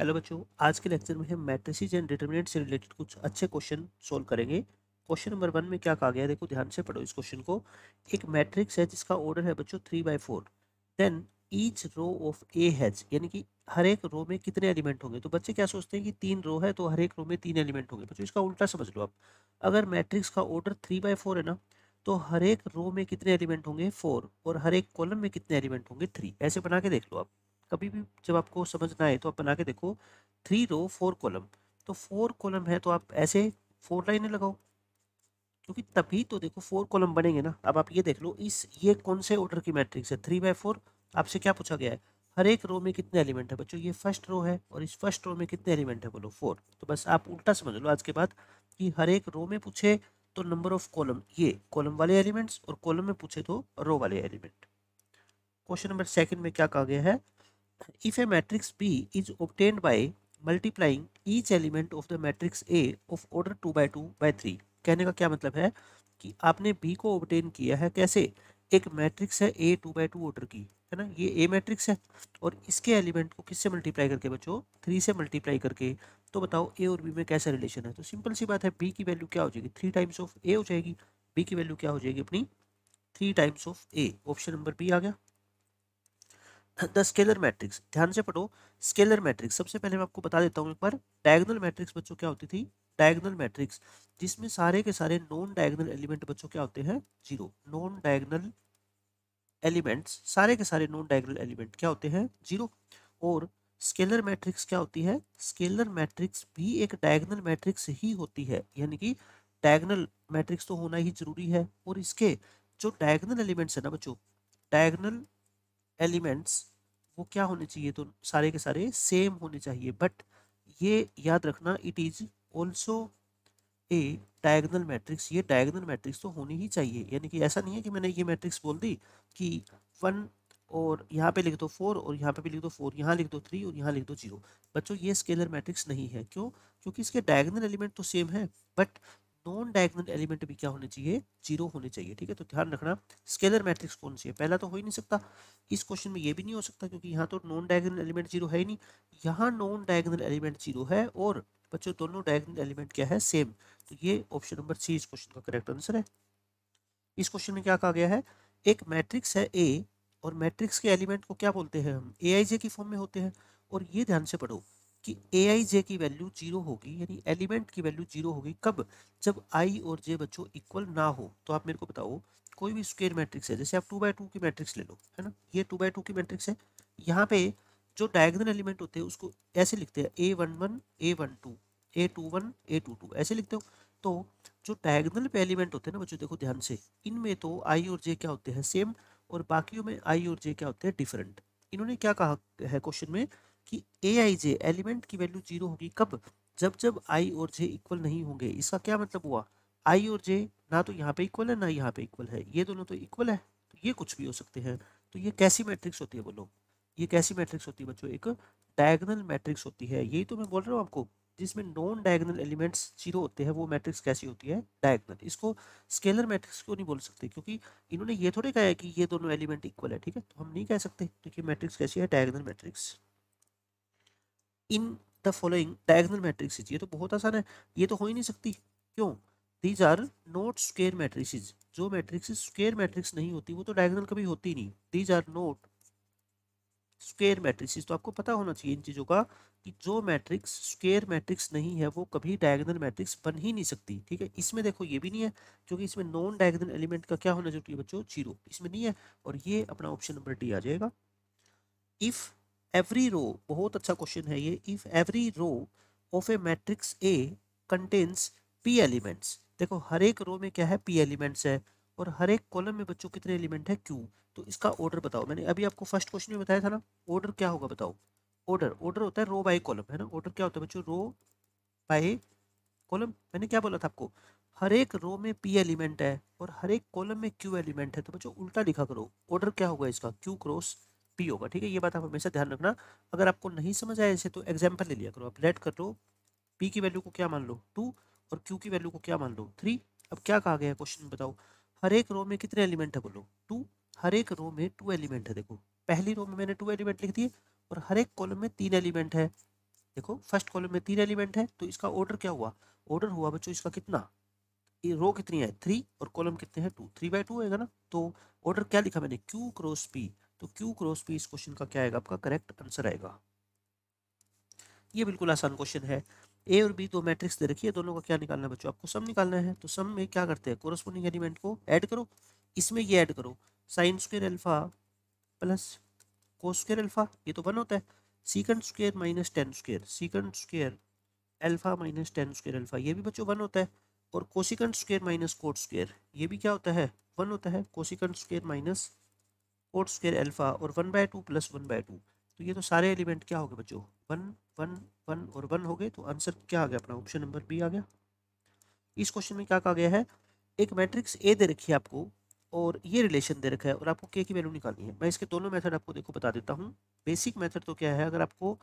hello बच्चों आज के लेक्चर में हम मैट्रिसेज एंड डिटर्मिनेंट से रिलेटेड कुछ अच्छे क्वेश्चन सोल्व करेंगे क्वेश्चन नंबर वन में क्या कहा गया है देखो ध्यान से पढ़ो इस क्वेश्चन को एक मैट्रिक्स है जिसका ऑर्डर है बच्चों three by four then each row of A has यानी कि हर एक रो में कितने एलिमेंट होंगे तो बच्चे क्या सोचते हैं कि तीन रो है तो हर एक रो में तीन एलिमेंट होंगे बच्चों इसका उल्टा समझ लो आप अगर मैट्रिक्स का ऑर्डर थ्री बाई फोर है ना तो हर एक रो में कितने एलिमेंट होंगे फोर और हर एक कॉलम में कितने एलिमेंट होंगे थ्री ऐसे बना के देख लो आप कभी भी जब आपको समझना आए तो आप बना के देखो थ्री रो फोर कॉलम तो फोर कॉलम है तो आप ऐसे फोर लाइनें लगाओ क्योंकि तभी तो देखो फोर कॉलम बनेंगे ना अब आप ये देख लो इस ये कौन से ऑर्डर की मैट्रिक्स है थ्री बाय फोर आपसे क्या पूछा गया है हर एक रो में कितने एलिमेंट है बच्चों ये फर्स्ट रो है और इस फर्स्ट रो में कितने एलिमेंट है बोलो फोर तो बस आप उल्टा समझ लो आज के बाद कि हर एक रो में पूछे तो नंबर ऑफ कॉलम ये कॉलम वाले एलिमेंट्स और कॉलम में पूछे तो रो वाले एलिमेंट क्वेश्चन नंबर सेकंड में क्या कहा गया है If a matrix B is obtained by multiplying each element of the matrix A of order 2 by 2 by 3 कहने का क्या मतलब है कि आपने B को ऑब्टेन किया है कैसे एक मैट्रिक्स है A two by two order की है ना ये ए मैट्रिक्स है और इसके एलिमेंट को किससे मल्टीप्लाई करके बच्चों थ्री से मल्टीप्लाई करके तो बताओ ए और बी में कैसा रिलेशन है तो सिंपल सी बात है बी की वैल्यू क्या हो जाएगी थ्री टाइम्स ऑफ ए हो जाएगी बी की वैल्यू क्या हो जाएगी अपनी three times of A option number B आ गया द स्केलर मैट्रिक्स ध्यान से पढ़ो स्केलर मैट्रिक्स सबसे पहले मैं आपको बता देता हूँ एक बार डायगनल मैट्रिक्स बच्चों क्या होती थी डायगनल मैट्रिक्स जिसमें सारे के सारे नॉन डायगनल एलिमेंट बच्चों क्या होते हैं जीरो नॉन डायगनल एलिमेंट्स सारे के सारे नॉन डायगनल एलिमेंट क्या होते हैं जीरो और स्केलर मैट्रिक्स क्या होती है स्केलर मैट्रिक्स भी एक डायगनल मैट्रिक्स ही होती है यानी कि डायगनल मैट्रिक्स तो होना ही जरूरी है और इसके जो डायगनल एलिमेंट्स है ना बच्चों डायगनल एलिमेंट्स वो क्या होने चाहिए तो सारे के सारे सेम होने चाहिए बट ये याद रखना it is also a diagonal matrix ये डायगनल मैट्रिक्स तो होनी ही चाहिए यानी कि ऐसा नहीं है कि मैंने ये मैट्रिक्स बोल दी कि वन और यहाँ पे लिख दो फोर और यहाँ पे भी लिख दो फोर यहाँ लिख दो थ्री और यहाँ लिख दो जीरो बच्चों ये स्केलर मैट्रिक्स नहीं है क्यों क्योंकि इसके डायगनल एलिमेंट तो सेम है बट नॉन डायगनल एलिमेंट भी क्या होने चाहिए जीरो होने चाहिए ठीक है तो ध्यान रखना स्केलर मैट्रिक्स कौन सी है पहला तो हो ही नहीं सकता इस क्वेश्चन में ये भी नहीं हो सकता क्योंकि यहाँ तो नॉन डायगनल एलिमेंट जीरो है ही नहीं यहाँ नॉन डायगनल एलिमेंट जीरो है और बच्चों दोनों डायगनल एलिमेंट क्या है सेम तो ये ऑप्शन नंबर सी इस क्वेश्चन का करेक्ट आंसर है इस क्वेश्चन में क्या कहा गया है एक मैट्रिक्स है ए और मैट्रिक्स के एलिमेंट को क्या बोलते हैं हम ए आई जे की फॉर्म में होते हैं और ये ध्यान से पढ़ो कि ए आई जे की वैल्यू जीरो होगी यानी एलिमेंट की वैल्यू जीरो होगी कब जब आई और जे बच्चों इक्वल ना हो तो आप मेरे को बताओ कोई भी स्क्वेयर मैट्रिक्स है जैसे आप टू बाई टू की मैट्रिक्स ले लो है ना ये टू बाई टू की मैट्रिक्स है यहाँ पे जो डायगनल एलिमेंट होते हैं उसको ऐसे लिखते हैं A one one A one two A two one A two two ऐसे लिखते हो तो जो डायगनल पे एलिमेंट होते हैं ना बच्चों देखो ध्यान से इनमें तो आई और जे क्या होते हैं सेम और बाकियों में आई और जे क्या होते हैं डिफरेंट इन्होंने क्या कहा है क्वेश्चन में कि ए आई जे एलिमेंट की वैल्यू जीरो होगी कब जब जब आई और जे इक्वल नहीं होंगे इसका क्या मतलब हुआ आई और जे ना तो यहाँ पे इक्वल है ना यहाँ पे इक्वल है ये दोनों तो इक्वल है तो ये कुछ भी हो सकते हैं तो ये कैसी मैट्रिक्स होती है बोलो ये कैसी मैट्रिक्स होती है बच्चों एक डायगनल मैट्रिक्स होती है यही तो मैं बोल रहा हूँ आपको जिसमें नॉन डायगनल एलिमेंट्स जीरो होते हैं वो मैट्रिक्स कैसी होती है डायगनल इसको स्केलर मैट्रिक्स क्यों नहीं बोल सकते क्योंकि इन्होंने ये थोड़े कहा है कि ये दोनों एलिमेंट इक्वल है ठीक है तो हम नहीं कह सकते तो ये मैट्रिक्स कैसी है diagonal matrix in the following diagonal matrices ये तो बहुत आसान है ये तो हो ही नहीं सकती क्यों these are not square matrices जो मैट्रिक्स स्क्वेयर मैट्रिक्स नहीं होती वो तो डायगनल कभी होती नहीं these are not square matrix तो आपको पता होना चाहिए इन चीज़ों का कि जो मैट्रिक्स स्क्वेयर मैट्रिक्स नहीं है वो कभी डायगनल मैट्रिक्स बन ही नहीं सकती ठीक है इसमें देखो ये भी नहीं है क्योंकि इसमें नॉन डायगनल एलिमेंट का क्या होना जरूरी है बच्चों जीरो इसमें नहीं है और ये अपना ऑप्शन नंबर डी आ जाएगा इफ़ एवरी रो बहुत अच्छा क्वेश्चन है ये if every row of A matrix A contains P elements देखो हर एक रो में क्या है पी एलिमेंट्स है और हर एक कॉलम में बच्चों कितने एलिमेंट है क्यू तो इसका ऑर्डर बताओ मैंने अभी आपको फर्स्ट क्वेश्चन में बताया था ना ऑर्डर क्या होगा बताओ ऑर्डर ऑर्डर होता है रो बाई कॉलम है ना ऑर्डर क्या होता है बच्चों रो बाई कॉलम मैंने क्या बोला था आपको हर एक रो में पी एलिमेंट है और हर एक कॉलम में क्यू एलिमेंट है तो बच्चों उल्टा लिखा करो ऑर्डर क्या होगा इसका क्यू क्रॉस पी होगा ठीक है ये बात आप हमेशा ध्यान रखना अगर आपको नहीं समझ आया इसे तो एग्जाम्पल ले लिया करो आप लेट कर लो पी की वैल्यू को क्या मान लो टू और क्यू की वैल्यू को क्या मान लो थ्री अब क्या कहा गया है क्वेश्चन में बताओ हर एक रो में कितने एलिमेंट है बोलो टू हर एक रो में टू एलिमेंट है देखो पहली रो में मैंने टू एलिमेंट लिख दिए और हर एक कॉलम में तीन एलिमेंट है देखो फर्स्ट कॉलम में तीन एलिमेंट है तो इसका ऑर्डर क्या हुआ ऑर्डर हुआ बच्चों इसका कितना ये रो कितनी है थ्री और कॉलम कितने हैं टू थ्री बाय टू होगा ना तो ऑर्डर क्या लिखा मैंने क्यू क्रॉस पी तो क्यू क्रॉस पी इस क्वेश्चन का क्या आएगा आपका करेक्ट आंसर आएगा ये बिल्कुल आसान क्वेश्चन है ए और बी दो मैट्रिक्स दे रखी है दोनों का क्या निकालना है बच्चों आपको सम निकालना है तो सम में क्या करते हैं कोरोस्पोंडिंग एलिमेंट को ऐड करो इसमें ये ऐड करो sine square alpha plus cos square alpha ये तो वन होता है secant square minus tan square secant square alpha minus tan square alpha ये भी बच्चों वन होता है और cosecant square minus cot square ये भी क्या होता है वन होता है cosecant square minus cot square alpha और one by two plus one by two तो ये तो सारे एलिमेंट क्या हो गए बच्चों वन वन वन और वन हो गए तो आंसर क्या आ गया अपना ऑप्शन नंबर बी आ गया इस क्वेश्चन में क्या कहा गया है एक मैट्रिक्स ए दे रखी है आपको और ये रिलेशन दे रखा है और आपको के की वैल्यू निकालनी है मैं इसके दोनों मेथड आपको देखो बता देता हूँ बेसिक मेथड तो क्या है अगर आपको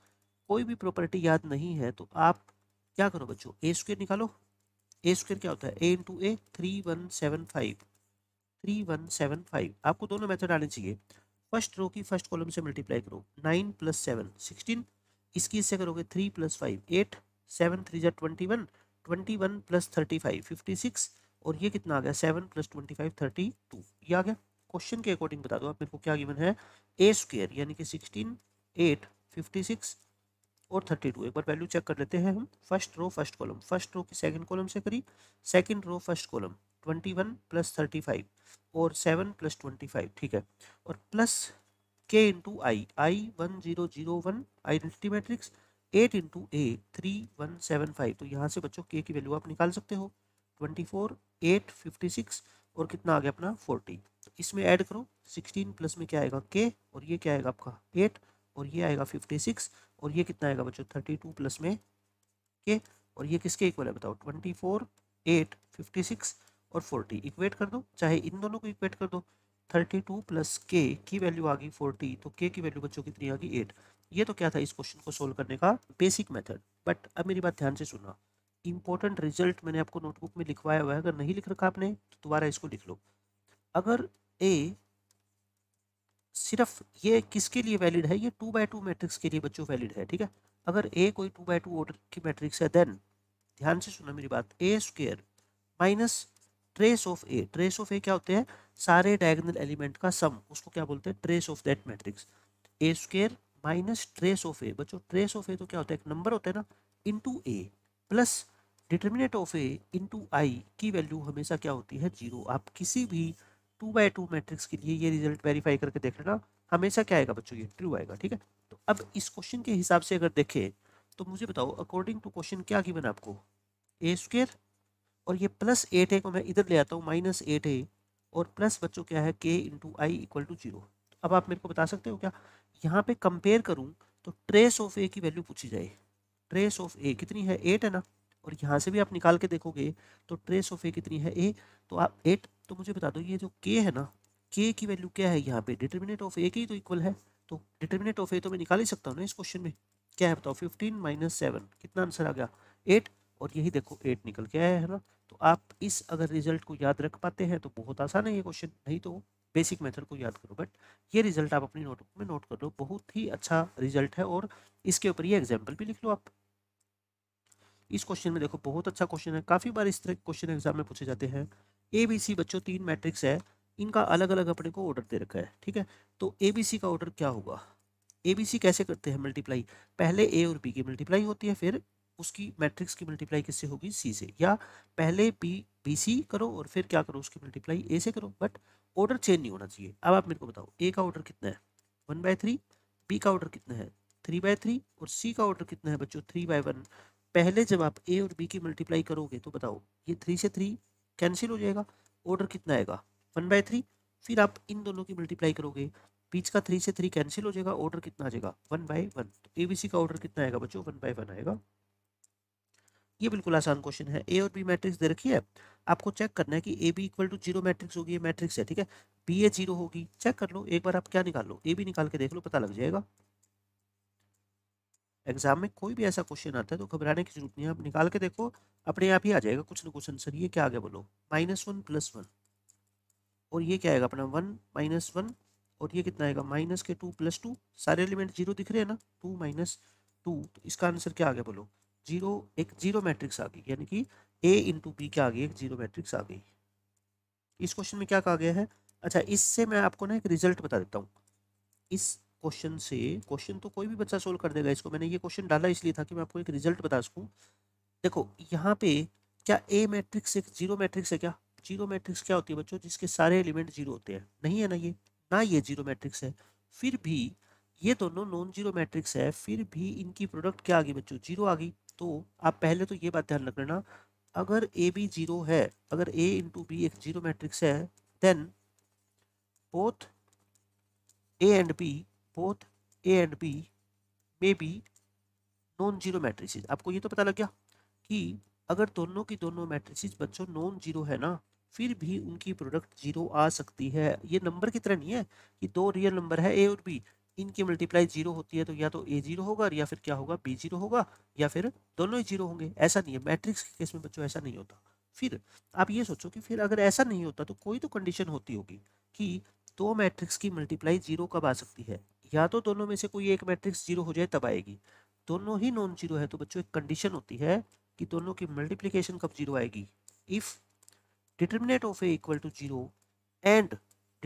कोई भी प्रॉपर्टी याद नहीं है तो आप क्या करो बच्चों ए स्क्वेयर निकालो ए स्क्वेयर क्या होता है A into A three one seven five three one seven five आपको दोनों मेथड आने चाहिए फर्स्ट रो की फर्स्ट कॉलम से मल्टीप्लाई करो नाइन प्लस सेवन सिक्सटीन इसकी इससे करोगे three plus five eight seven three जै twenty one twenty one plus thirty five fifty six और ये कितना आ गया seven plus twenty five thirty two ये आ गया क्वेश्चन के अकॉर्डिंग बता दो आप मेरे को क्या गिवन है ए स्क्वेयर यानी कि सिक्सटीन एट फिफ्टी सिक्स और थर्टी टू एक बार वैल्यू चेक कर लेते हैं हम first row first column first row की सेकंड कॉलम से करी second row first column twenty one plus thirty five और सेवन प्लस ट्वेंटी फाइव ठीक है और plus K into I I one zero zero one identity matrix eight into A three one seven five तो यहाँ से बच्चों के की वैल्यू आप निकाल सकते हो twenty four eight fifty six और कितना आ गया अपना फोर्टी इसमें ऐड करो सिक्सटीन प्लस में क्या आएगा के और ये क्या आएगा आपका एट और ये आएगा फिफ्टी सिक्स और ये कितना आएगा बच्चों थर्टी टू प्लस में के और ये किसके इक्वल है बताओ twenty four eight fifty six और फोर्टी इक्वेट कर दो चाहे इन दोनों को इक्वेट कर दो थर्टी टू प्लस के की वैल्यू आ गई फोर्टी तो के की वैल्यू बच्चों कितनी आ गई एट ये तो क्या था इस क्वेश्चन को सोल्व करने का बेसिक मेथड बट अब मेरी बात ध्यान से सुना इंपॉर्टेंट रिजल्ट मैंने आपको नोटबुक में लिखवाया हुआ है अगर नहीं लिख रखा आपने तो दोबारा इसको लिख लो अगर ए सिर्फ ये किसके लिए वैलिड है ये टू बाई टू मैट्रिक्स के लिए बच्चों वैलिड है ठीक है अगर ए कोई टू बाई टू ऑर्डर की मैट्रिक्स है देन ध्यान से सुना मेरी बात A square minus trace of A trace of A क्या होते हैं सारे डायगनल एलिमेंट का सम उसको क्या बोलते हैं trace of that matrix A square minus trace of A बच्चों ट्रेस ऑफ ए तो क्या होता है एक नंबर होता है ना into A plus determinant of A into I की वैल्यू हमेशा क्या होती है जीरो आप किसी भी टू बाई टू मैट्रिक्स के लिए ये रिजल्ट वेरीफाई करके देख लेना हमेशा क्या आएगा बच्चों ये ट्रू आएगा ठीक है तो अब इस क्वेश्चन के हिसाब से अगर देखें तो मुझे बताओ अकॉर्डिंग टू क्वेश्चन क्या गिवन आपको ए स्क्र और ये प्लस एट ए को मैं इधर ले आता हूँ माइनस एट ए और प्लस बच्चों क्या है K into I equal to zero तो अब आप मेरे को बता सकते हो क्या यहाँ पे कंपेयर करूँ तो ट्रेस ऑफ ए की वैल्यू पूछी जाए ट्रेस ऑफ ए कितनी है एट है ना और यहाँ से भी आप निकाल के देखोगे तो ट्रेस ऑफ ए कितनी है ए तो आप एट तो मुझे बता दो ये जो के है ना के की वैल्यू क्या है यहाँ पे डिटर्मिनेट ऑफ ए की तो इक्वल है तो डिटर्मिनेट ऑफ ए तो मैं निकाल ही सकता हूँ ना इस क्वेश्चन में क्या है बताओ फिफ्टीन माइनस सेवन कितना आंसर आ गया एट और यही देखो एट निकल के आया है ना तो आप इस अगर रिजल्ट को याद रख पाते हैं तो बहुत आसान है ये क्वेश्चन नहीं तो बेसिक मेथड को याद करो बट ये रिजल्ट आप अपनी नोटबुक में नोट कर लो बहुत ही अच्छा रिजल्ट है और इसके ऊपर ये एग्जाम्पल भी लिख लो आप इस क्वेश्चन में देखो बहुत अच्छा क्वेश्चन है काफ़ी बार इस तरह के क्वेश्चन एग्जाम में पूछे जाते हैं ए बी सी बच्चों तीन मैट्रिक्स है इनका अलग अलग अपने को ऑर्डर दे रखा है ठीक है तो ए बी सी का ऑर्डर क्या होगा ए बी सी कैसे करते हैं मल्टीप्लाई पहले ए और बी की मल्टीप्लाई होती है फिर उसकी मैट्रिक्स की मल्टीप्लाई किससे होगी सी से या पहले पी बी सी करो और फिर क्या करो उसकी मल्टीप्लाई ए से करो बट ऑर्डर चेंज नहीं होना चाहिए अब आप मेरे को बताओ ए का ऑर्डर कितना है वन बाय थ्री बी का ऑर्डर कितना है थ्री बाय थ्री और सी का ऑर्डर कितना है बच्चों थ्री बाय वन पहले जब आप ए और बी की मल्टीप्लाई करोगे तो बताओ ये थ्री से थ्री कैंसिल हो जाएगा ऑर्डर कितना आएगा वन बाय थ्री फिर आप इन दोनों की मल्टीप्लाई करोगे बीच का थ्री से थ्री कैंसिल हो जाएगा ऑर्डर कितना आ जाएगा वन बाई वन तो ए बी सी का ऑर्डर कितना आएगा बच्चों वन बाय वन आएगा ये बिल्कुल आसान क्वेश्चन है ए और बी मैट्रिक्स दे रखी है आपको चेक करना है कि A B equal to zero matrix होगी ये मैट्रिक्स है ठीक है बी ए जीरो होगी चेक कर लो एक बार आप क्या निकाल लो ए बी निकाल के देख लो पता लग जाएगा एग्जाम में कोई भी ऐसा क्वेश्चन आता है तो घबराने की जरूरत नहीं है आप निकाल के देखो अपने आप ही आ जाएगा कुछ ना कुछ आंसर ये क्या आगे बोलो माइनस वन प्लस वन और ये क्या आएगा अपना वन माइनस वन और ये कितना आएगा माइनस के टू प्लस टू सारे एलिमेंट जीरो दिख रहे हैं ना टू माइनस टू तो इसका आंसर क्या आ गया बोलो जीरो एक जीरो मैट्रिक्स आ गई यानी कि ए इंटू बी क्या आ गई एक जीरो मैट्रिक्स आ गई इस क्वेश्चन में क्या कहा गया है अच्छा इससे मैं आपको ना एक रिजल्ट बता देता हूँ इस क्वेश्चन से क्वेश्चन तो कोई भी बच्चा सोल्व कर देगा इसको मैंने ये क्वेश्चन डाला इसलिए था कि मैं आपको एक रिजल्ट बता सकूँ देखो यहाँ पे क्या ए मैट्रिक्स एक जीरो मैट्रिक्स है क्या जीरो मैट्रिक्स क्या होती है बच्चों जिसके सारे एलिमेंट जीरो होते हैं नहीं है ना ये ना ये जीरो मैट्रिक्स है फिर भी ये दोनों नॉन जीरो मैट्रिक्स है फिर भी इनकी प्रोडक्ट क्या आ गई बच्चों जीरो आ गई तो आप पहले तो ये बात ध्यान रख लेना अगर ए बी जीरो है अगर ए इंटू बी एक जीरो मैट्रिक्स है then both A and B both A and B may be non zero matrices आपको ये तो पता लग गया कि अगर दोनों की दोनों मैट्रिसेज बच्चों नॉन जीरो है ना फिर भी उनकी प्रोडक्ट जीरो आ सकती है ये नंबर की तरह नहीं है कि दो रियल नंबर है ए और बी इनकी मल्टीप्लाई जीरो होती है तो या तो ए जीरो होगा या फिर क्या होगा बी जीरो होगा या फिर दोनों ही जीरो होंगे ऐसा नहीं है मैट्रिक्स के केस में बच्चों ऐसा नहीं होता फिर आप ये सोचो कि फिर अगर ऐसा नहीं होता तो कोई तो कंडीशन होती होगी कि दो मैट्रिक्स की मल्टीप्लाई जीरो कब आ सकती है या तो दोनों में से कोई एक मैट्रिक्स जीरो हो जाए तब आएगी दोनों ही नॉन जीरो है तो बच्चों एक कंडीशन होती है कि दोनों की मल्टीप्लीकेशन कब जीरो आएगी if determinant of A equal to zero and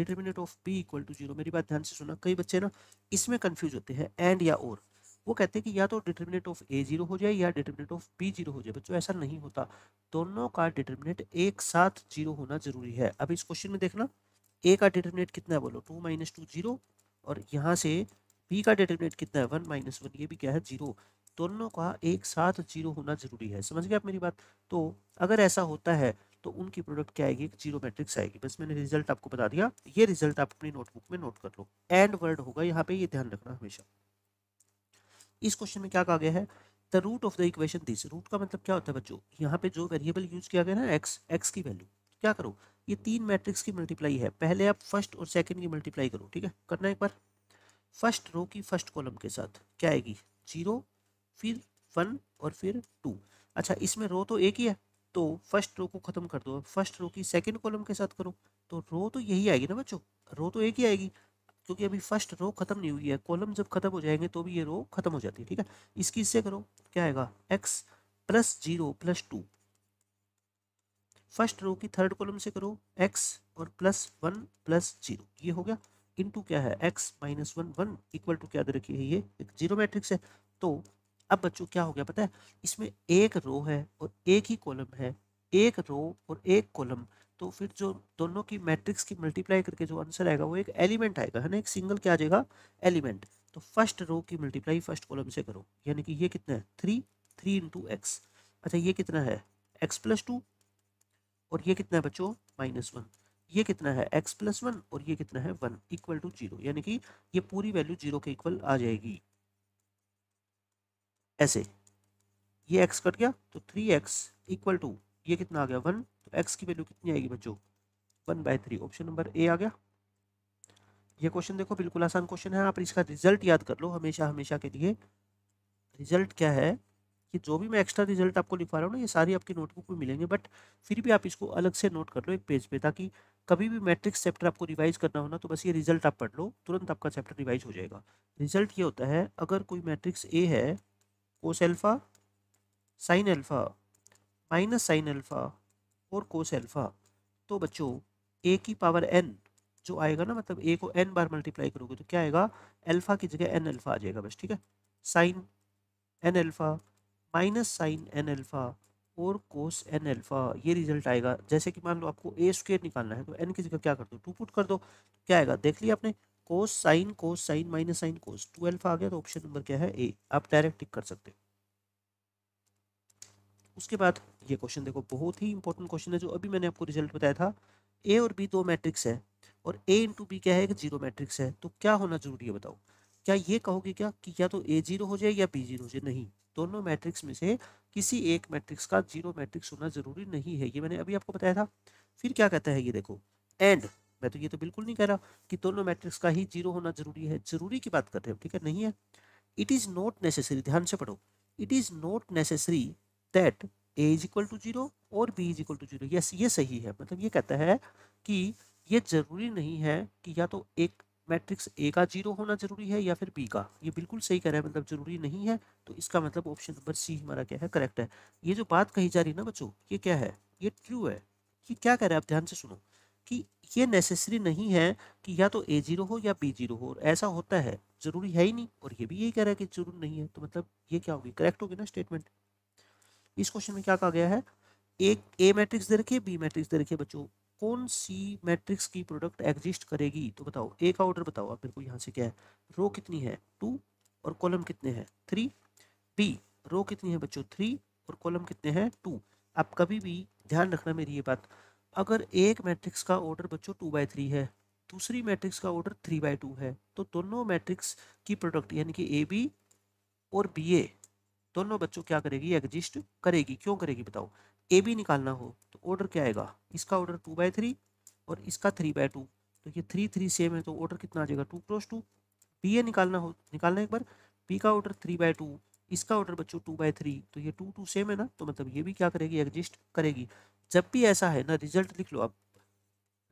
determinant of P equal to zero मेरी बात ध्यान से सुना कई बच्चे ना इसमें कन्फ्यूज होते हैं एंड या और वो कहते हैं कि या तो डिटर्मिनेट ऑफ ए जीरो हो जाए या डिटर्मिनेट ऑफ बी जीरो हो जाए बच्चों ऐसा नहीं होता दोनों का डिटर्मिनेट एक साथ जीरो होना जरूरी है अब इस क्वेश्चन में देखना ए का डिटर्मिनेट कितना है बोलो टू माइनस टू जीरो और यहाँ से बी का डिटर्मिनेट कितना है वन माइनस वन ये भी क्या है जीरो दोनों का एक साथ जीरो होना जरूरी है समझ गए आप मेरी बात तो अगर ऐसा होता है तो उनकी प्रोडक्ट क्या आएगी जीरो मैट्रिक्स आएगी बस मैंने रिजल्ट आपको बता दिया ये रिजल्ट आप अपनी नोटबुक में नोट कर लो एंड वर्ड होगा यहाँ पे ये ध्यान रखना हमेशा इस क्वेश्चन में क्या कहा गया है the root of the equation this root का मतलब क्या होता है बच्चों यहाँ पे जो वेरिएबल यूज किया गया ना एक्स एक्स की वैल्यू क्या करो ये तीन मैट्रिक्स की मल्टीप्लाई है पहले आप फर्स्ट और सेकंड की मल्टीप्लाई करो ठीक है करना एक बार फर्स्ट रो की फर्स्ट कॉलम के साथ क्या आएगी जीरो फिर वन और फिर टू अच्छा इसमें रो तो एक ही है तो फर्स्ट रो को ख़त्म कर दो फर्स्ट रो की सेकेंड कॉलम के साथ करो तो रो तो यही आएगी ना बच्चों रो तो एक ही आएगी क्योंकि अभी फर्स्ट रो खत्म नहीं हुई है कॉलम जब खत्म हो जाएंगे तो भी ये रो खत्म हो जाती है ठीक है इसकी इससे करो क्या आएगा X plus zero plus two first row की थर्ड कॉलम से करो एक्स और प्लस वन प्लस जीरो ये हो गया इनटू क्या है X minus one one equal to क्या दे रखी है ये एक जीरो मैट्रिक्स है तो अब बच्चों क्या हो गया पता है इसमें एक रो है और एक ही कॉलम है एक रो और एक कॉलम तो फिर जो दोनों की मैट्रिक्स की मल्टीप्लाई करके जो आंसर आएगा वो एक एलिमेंट आएगा है ना एक सिंगल क्या आ जाएगा एलिमेंट तो फर्स्ट रो की मल्टीप्लाई फर्स्ट कॉलम से करो यानी कि ये कितना है थ्री थ्री इंटू एक्स अच्छा ये कितना है एक्स प्लस टू और ये कितना है बच्चों माइनस वन ये कितना है एक्स प्लस वन और ये कितना है वन इक्वल टू जीरो यानी कि ये पूरी वैल्यू जीरो के इक्वल आ जाएगी ऐसे ये एक्स कट गया तो थ्री एक्स इक्वल टू ये कितना आ गया वन तो एक्स की वैल्यू कितनी आएगी बच्चों one by three option number A आ गया ये क्वेश्चन देखो बिल्कुल आसान क्वेश्चन है आप इसका रिजल्ट याद कर लो हमेशा हमेशा के लिए रिजल्ट क्या है कि जो भी मैं एक्स्ट्रा रिजल्ट आपको लिखवा रहा हूँ ना ये सारी आपकी नोटबुक में मिलेंगे बट फिर भी आप इसको अलग से नोट कर लो एक पेज पे ताकि कभी भी मैट्रिक्स चैप्टर आपको रिवाइज करना हो ना तो बस ये रिजल्ट आप पढ़ लो तुरंत आपका चैप्टर रिवाइज हो जाएगा रिजल्ट ये होता है अगर कोई मैट्रिक्स ए है cos alpha sine alpha minus sine alpha और कोस एल्फा तो बच्चों ए की पावर एन जो आएगा ना मतलब ए को एन बार मल्टीप्लाई करोगे तो क्या आएगा एल्फा की जगह एन एल्फा आ जाएगा बस ठीक है sine N alpha minus sine N alpha और कोस एन एल्फा ये रिजल्ट आएगा जैसे कि मान लो आपको ए स्क्वेयर निकालना है तो एन की जगह क्या कर दो टू पुट कर दो क्या आएगा देख लिया आपने cos sine cos sine minus sine cos two आ गया तो ऑप्शन नंबर क्या है ए आप डायरेक्ट टिक कर सकते हैं उसके बाद ये क्वेश्चन देखो बहुत ही इंपॉर्टेंट क्वेश्चन है जो अभी मैंने आपको रिजल्ट बताया था ए और बी दो मैट्रिक्स है और ए इंटू बी क्या है एक जीरो मैट्रिक्स है तो क्या होना जरूरी है बताओ क्या ये कहोगे क्या कि या तो ए जीरो हो जाए या बी जीरो हो जाए नहीं दोनों मैट्रिक्स में से किसी एक मैट्रिक्स का जीरो मैट्रिक्स होना जरूरी नहीं है ये मैंने अभी आपको बताया था फिर क्या कहता है ये देखो एंड मैं तो ये तो बिल्कुल नहीं कह रहा कि दोनों मैट्रिक्स का ही जीरो होना जरूरी है जरूरी की बात कर रहे हो ठीक है नहीं है इट इज़ नॉट नेसेसरी ध्यान से पढ़ो it is not necessary that A is equal to zero और B is equal to zero yes ये सही है मतलब ये कहता है कि ये जरूरी नहीं है कि या तो एक मैट्रिक्स ए का जीरो होना जरूरी है या फिर बी का ये बिल्कुल सही कह रहा है मतलब जरूरी नहीं है तो इसका मतलब ऑप्शन नंबर सी हमारा क्या है करेक्ट है ये जो बात कही जा रही है ना बच्चों ये क्या है ये ट्रू है ये क्या कह रहा है आप ध्यान से सुनो कि ये नेसेसरी नहीं है कि या तो ए जीरो हो या बी जीरो हो ऐसा होता है ज़रूरी है ही नहीं और ये भी यही कह रहा है कि जरूर नहीं है तो मतलब ये क्या होगी करेक्ट होगी ना स्टेटमेंट इस क्वेश्चन में क्या कहा गया है एक ए मैट्रिक्स दे रखिए बी मैट्रिक्स दे रखिए बच्चों कौन सी मैट्रिक्स की प्रोडक्ट एग्जिस्ट करेगी तो बताओ ए का ऑर्डर बताओ आप मेरे को यहाँ से क्या है रो कितनी है टू और कॉलम कितने हैं थ्री बी रो कितनी है बच्चों थ्री और कॉलम कितने हैं टू आप कभी भी ध्यान रखना मेरी ये बात अगर एक मैट्रिक्स का ऑर्डर बच्चों टू बाई थ्री है दूसरी मैट्रिक्स का ऑर्डर थ्री बाई टू है तो दोनों मैट्रिक्स की प्रोडक्ट यानी कि ए बी और बी ए दोनों बच्चों क्या करेगी एग्जिस्ट करेगी क्यों करेगी बताओ ए बी निकालना हो तो ऑर्डर क्या आएगा इसका ऑर्डर टू बाई थ्री और इसका थ्री बाई टू तो ये थ्री थ्री सेम है तो ऑर्डर कितना आ जाएगा two cross two B A निकालना हो निकालना एक बार बी का ऑर्डर थ्री बाई टू इसका ऑर्डर बच्चों टू बाई थ्री तो ये टू टू सेम है ना तो मतलब ये भी क्या करेगी एग्जिस्ट करेगी जब भी ऐसा है ना रिजल्ट लिख लो आप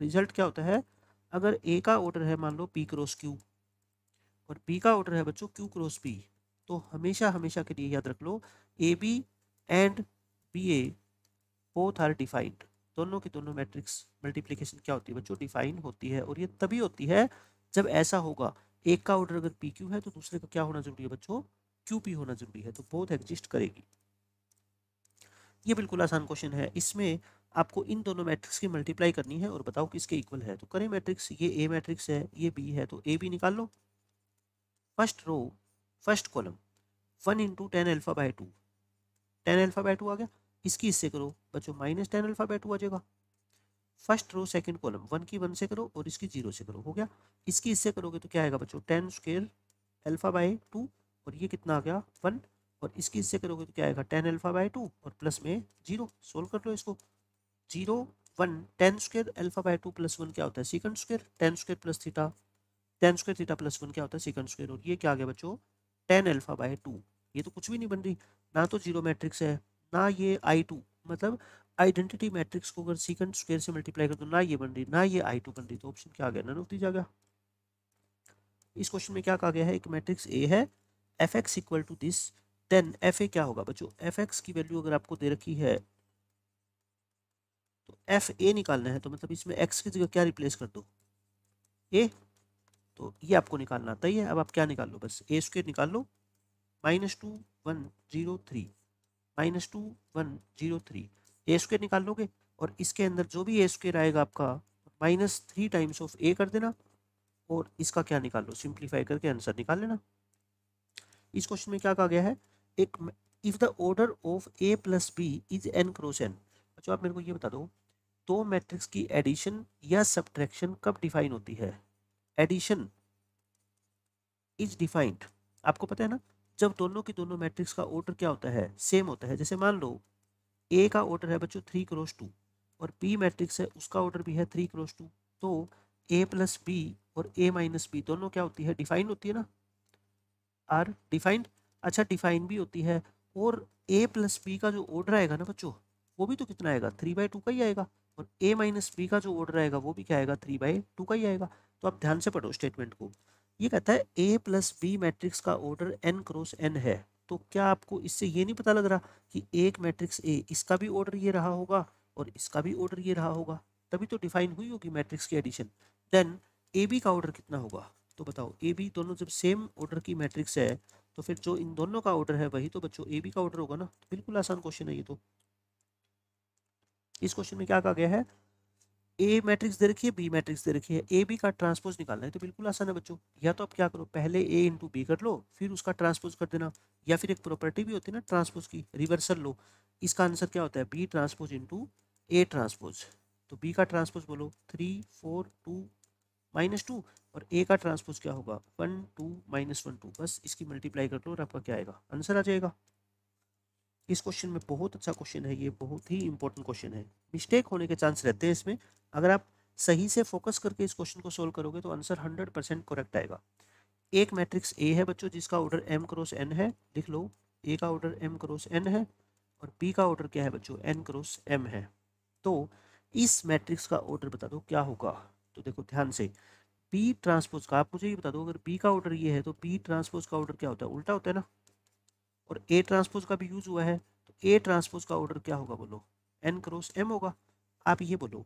रिजल्ट क्या होता है अगर ए का ऑर्डर है मान लो पी क्रॉस क्यू और बी का ऑर्डर है बच्चों क्यू क्रॉस बी तो हमेशा हमेशा के लिए याद रख लो A B and B A both are defined दोनों की दोनों मैट्रिक्स मल्टीप्लीकेशन क्या होती है बच्चों डिफाइन होती है और ये तभी होती है जब ऐसा होगा एक का ऑर्डर अगर पी क्यू है तो दूसरे का क्या होना जरूरी है बच्चों क्यू पी होना जरूरी है तो बोथ एग्जिस्ट करेगी ये बिल्कुल आसान क्वेश्चन है इसमें आपको इन दोनों मैट्रिक्स की मल्टीप्लाई करनी है और बताओ किसके इक्वल है तो करें मैट्रिक्स ये ए मैट्रिक्स है ये बी है तो ए बी निकाल लो first row first column one into tan alpha by two tan alpha by two आ गया इसकी इससे करो बच्चों minus tan alpha by two आ जाएगा first row second column one की वन से करो और इसकी जीरो से करो हो गया इसकी इससे करोगे तो क्या आएगा बच्चों tan square alpha by two और ये कितना आ गया वन और इसकी इससे करोगे तो क्या आएगा टेन अल्फा बाई टू और प्लस में जीरो सोल्व कर लो इसको zero one tan square alpha by two plus one क्या होता है secant square tan square plus theta tan square theta plus one क्या होता है सिकंड स्क्वेयर और ये क्या आ गया बच्चों टेन अल्फा बाई टू ये तो कुछ भी नहीं बन रही ना तो जीरो मैट्रिक्स है ना ये आई टू मतलब आइडेंटिटी मैट्रिक्स को अगर सीकेंड स्क्वेयर से मल्टीप्लाई कर दो ना ये बन रही ना ये आई टू बन रही तो ऑप्शन क्या आ गया नन ऑफ दीज गया इस क्वेश्चन में क्या कहा गया है एक मैट्रिक्स ए है f x equal to this then f A क्या होगा बच्चों एफ एक्स की वैल्यू अगर आपको दे रखी है तो एफ ए निकालना है तो मतलब इसमें एक्स की जगह क्या रिप्लेस कर दो ए तो ये आपको निकालना आता ही है अब आप क्या निकाल लो बस ए स्क्वेयर निकाल लो minus two one zero three minus two one zero three A square निकाल लोगे और इसके अंदर जो भी ए स्क्वेयर आएगा आपका minus three times of A कर देना और इसका क्या निकाल लो सिंप्लीफाई करके आंसर निकाल लेना इस क्वेश्चन में क्या कहा गया है एक if the order of A plus B is n cross n अच्छा आप मेरे को ये बता दो दो मैट्रिक्स की एडिशन या सब्ट्रैक्शन कब डिफाइन होती है एडिशन इज डिफाइंड आपको पता है ना जब दोनों की दोनों मैट्रिक्स का ऑर्डर क्या होता है सेम होता है जैसे मान लो ए का ऑर्डर है बच्चों थ्री क्रोस टू और बी मैट्रिक्स है उसका ऑर्डर भी है थ्री क्रोस टू तो ए प्लस बी और ए माइनस बी दोनों क्या होती है डिफाइंड होती है ना आर डिफाइंड अच्छा डिफाइन भी होती है और ए प्लस बी का जो ऑर्डर आएगा ना बच्चों वो भी तो कितना आएगा थ्री बाई टू का ही आएगा और ए माइनस बी का जो ऑर्डर आएगा वो भी क्या आएगा थ्री बाई टू का ही आएगा तो आप ध्यान से पढ़ो स्टेटमेंट को ये कहता है ए प्लस बी मैट्रिक्स का ऑर्डर एन क्रॉस एन है तो क्या आपको इससे ये नहीं पता लग रहा कि एक मैट्रिक्स ए इसका भी ऑर्डर ये रहा होगा और इसका भी ऑर्डर ये रहा होगा तभी तो डिफाइन हुई होगी मैट्रिक्स की एडिशन देन ए बी का ऑर्डर कितना होगा तो बताओ ए बी दोनों जब सेम ऑर्डर की मैट्रिक्स है तो फिर जो इन दोनों का ऑर्डर है वही तो बच्चों ए बी का ऑर्डर होगा ना तो बिल्कुल आसान क्वेश्चन है ये तो इस क्वेश्चन में क्या कहा गया है ए मैट्रिक्स दे रखी है बी मैट्रिक्स दे रखी है ए बी का ट्रांसपोज निकालना है तो बिल्कुल आसान है बच्चों या तो आप क्या करो पहले ए इंटू बी कर लो फिर उसका ट्रांसपोज कर देना या फिर एक प्रॉपर्टी भी होती है ना ट्रांसपोज की रिवर्सल लो इसका आंसर क्या होता है B transpose into A transpose तो बी का ट्रांसपोज बोलो three four two minus two और ए का ट्रांसपोज क्या होगा one two minus one two बस इसकी मल्टीप्लाई कर लो और आपका क्या आएगा आंसर आ जाएगा इस क्वेश्चन में बहुत अच्छा क्वेश्चन है ये बहुत ही इंपॉर्टेंट क्वेश्चन है मिस्टेक होने के चांस रहते हैं इसमें अगर आप सही से फोकस करके इस क्वेश्चन को सोल्व करोगे तो आंसर हंड्रेड परसेंट करेक्ट आएगा एक मैट्रिक्स ए है बच्चों जिसका ऑर्डर एम क्रॉस एन है लिख लो ए का ऑर्डर एम क्रॉस एन है और बी का ऑर्डर क्या है बच्चों एन क्रॉस एम है तो इस मैट्रिक्स का ऑर्डर बता दो क्या होगा तो देखो ध्यान से पी ट्रांसपोज का आप मुझे ये बता दो अगर पी का ऑर्डर ये है तो पी ट्रांसपोज का ऑर्डर क्या होता है उल्टा होता है ना और ए ट्रांसपोज का भी यूज हुआ है तो ए ट्रांसपोज का ऑर्डर क्या होगा बोलो एन क्रॉस एम होगा आप ये बोलो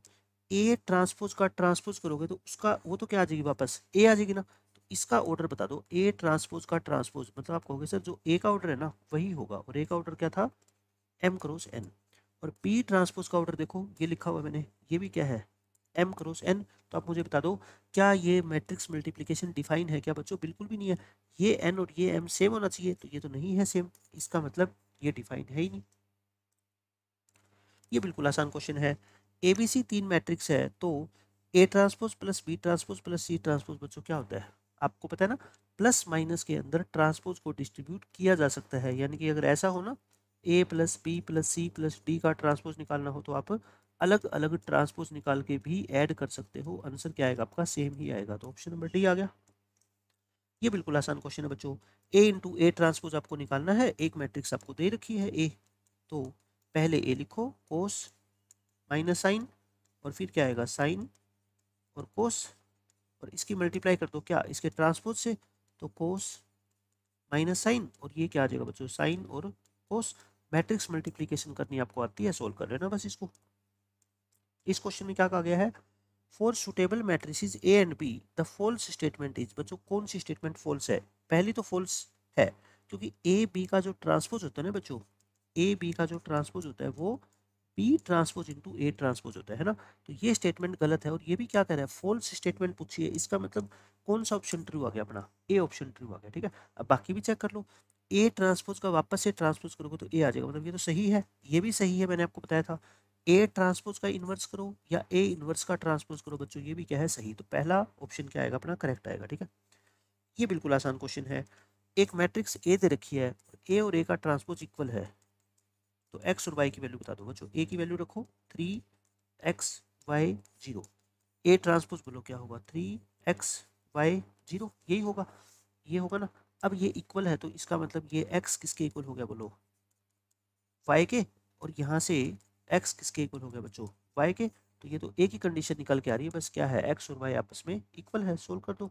ए ट्रांसपोज का ट्रांसपोज करोगे तो उसका वो तो क्या आ जाएगी वापस ए आ जाएगी ना तो इसका ऑर्डर बता दो ए ट्रांसपोज का ट्रांसपोज मतलब आप कहोगे सर जो ए का ऑर्डर है ना वही होगा और ए का ऑर्डर क्या था एम क्रॉस एन और पी ट्रांसपोज का ऑर्डर देखो ये लिखा हुआ मैंने ये भी क्या है एम क्रॉस एन तो आप मुझे बता दो क्या ये मैट्रिक्स मल्टीप्लिकेशन डिफाइन है क्या बच्चों बिल्कुल भी नहीं है ये एन और ये एम सेम होना चाहिए तो ये तो नहीं है सेम इसका मतलब ये डिफाइन है ही नहीं ये बिल्कुल आसान क्वेश्चन है ए बी सी तीन मैट्रिक्स है तो A transpose plus B transpose plus C transpose बच्चों क्या होता है आपको पता है ना प्लस माइनस के अंदर ट्रांसपोज को डिस्ट्रीब्यूट किया जा सकता है यानी कि अगर ऐसा हो ना A plus B plus C plus D का ट्रांसपोज निकालना हो तो आप अलग अलग ट्रांसपोज निकाल के भी ऐड कर सकते हो आंसर क्या आएगा आपका सेम ही आएगा तो ऑप्शन नंबर डी आ गया ये बिल्कुल आसान क्वेश्चन है बच्चों ए इंटू ए ट्रांसपोज आपको निकालना है एक मैट्रिक्स आपको दे रखी है ए तो पहले ए लिखो कोस माइनस साइन और फिर क्या आएगा साइन और कोस और इसकी मल्टीप्लाई कर दो क्या इसके ट्रांसपोज से तो कोस माइनस साइन और ये क्या आ जाएगा बच्चों साइन और कोस मैट्रिक्स मल्टीप्लीकेशन करनी आपको आती है सोल्व कर लेना बस इसको इस क्वेश्चन में क्या कहा गया है for suitable matrices A and B the false statement is बच्चों कौन सी स्टेटमेंट फॉल्स है पहली तो फॉल्स है क्योंकि ए बी का जो ट्रांसपोज होता है ना बच्चों ए बी का जो ट्रांसपोज होता है वो B transpose into A transpose होता है ना तो ये स्टेटमेंट गलत है और ये भी क्या कह रहा है फॉल्स स्टेटमेंट पूछिए इसका मतलब कौन सा ऑप्शन ट्रू आ गया अपना ए ऑप्शन ट्रू आ गया ठीक है अब बाकी भी चेक कर लो ए ट्रांसपोज का वापस से ट्रांसपोज करोगे तो ए आ जाएगा मतलब ये तो सही है ये भी सही है मैंने आपको बताया था ए ट्रांसपोज का इन्वर्स करो या ए इन्वर्स का ट्रांसपोज करो बच्चों ये भी क्या है सही तो पहला ऑप्शन क्या आएगा अपना करेक्ट आएगा ठीक है ये बिल्कुल आसान क्वेश्चन है एक मैट्रिक्स ए दे रखी है ए और ए का ट्रांसपोज इक्वल है तो एक्स और वाई की वैल्यू बता दो बच्चों ए की वैल्यू रखो three x y zero A transpose बोलो क्या होगा थ्री एक्स वाई जीरो यही होगा ये होगा ना अब ये इक्वल है तो इसका मतलब ये एक्स किसके इक्वल हो गया बोलो वाई के और यहाँ से एक्स किसके इक्वल हो गया बच्चों वाई के तो ये तो एक ही कंडीशन निकल के आ रही है बस क्या है एक्स और वाई आपस में इक्वल है सोल्व कर दो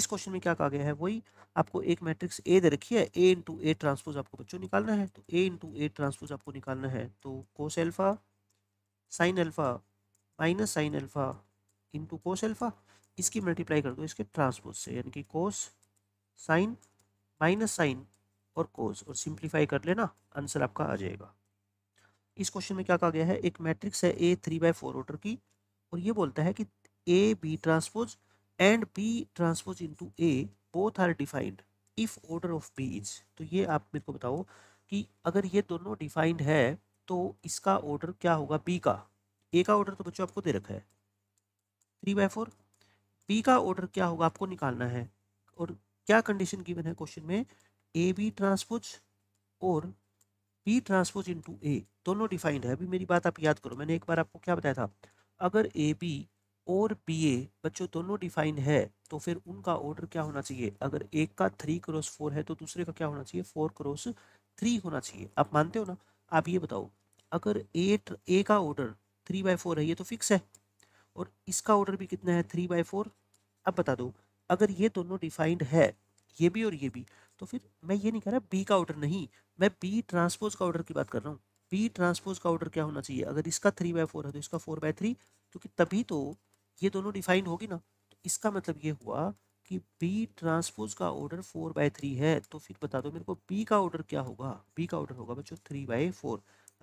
इस क्वेश्चन में क्या कहा गया है वही आपको एक मैट्रिक्स ए दे रखी है ए इंटू ए ट्रांसपोज आपको बच्चों निकालना है तो ए इंटू ए ट्रांसपोज आपको निकालना है तो cos alpha sine alpha minus sine alpha into cos alpha इसकी मल्टीप्लाई कर दो इसके ट्रांसपोज से यानी कि कोस साइन माइनस साइन और कोस और सिंप्लीफाई कर लेना आंसर आपका आ जाएगा इस क्वेश्चन में क्या कहा गया है एक मैट्रिक्स है A three by four order की और ये बोलता है कि A B transpose and B transpose to A both are defined if order of B is तो ये आप मेरे को बताओ कि अगर ये दोनों डिफाइंड है तो इसका ऑर्डर क्या होगा बी का ए का ऑर्डर तो बच्चों आपको दे रखा है थ्री बाय फोर बी का ऑर्डर क्या होगा आपको निकालना है और क्या कंडीशन गिवन है क्वेश्चन में ए बी ट्रांसपोज और पी ट्रांसपोज इंटू ए दोनों डिफाइंड है अभी मेरी बात आप याद करो मैंने एक बार आपको क्या बताया था अगर ए बी और बी ए बच्चों दोनों डिफाइंड है तो फिर उनका ऑर्डर क्या होना चाहिए अगर एक का थ्री क्रॉस फोर है तो दूसरे का क्या होना चाहिए फोर क्रॉस थ्री होना चाहिए आप मानते हो ना आप ये बताओ अगर ए ए का ऑर्डर थ्री बाई फोर है ये तो फिक्स है और इसका ऑर्डर भी कितना है थ्री बाई फोर अब बता दो अगर ये दोनों डिफाइंड है ये भी और ये भी तो फिर मैं ये नहीं कह रहा बी का ऑर्डर नहीं मैं बी ट्रांसपोज का ऑर्डर की बात कर रहा हूँ बी ट्रांसपोज का ऑर्डर क्या होना चाहिए अगर इसका थ्री बाय फोर है तो इसका फोर बाय थ्री क्योंकि तभी तो ये दोनों डिफाइन होगी ना तो इसका मतलब ये हुआ कि बी ट्रांसपोज का ऑर्डर फोर बाय थ्री है तो फिर बता दो मेरे को बी का ऑर्डर क्या होगा बी का ऑर्डर होगा बच्चों थ्री बाय फोर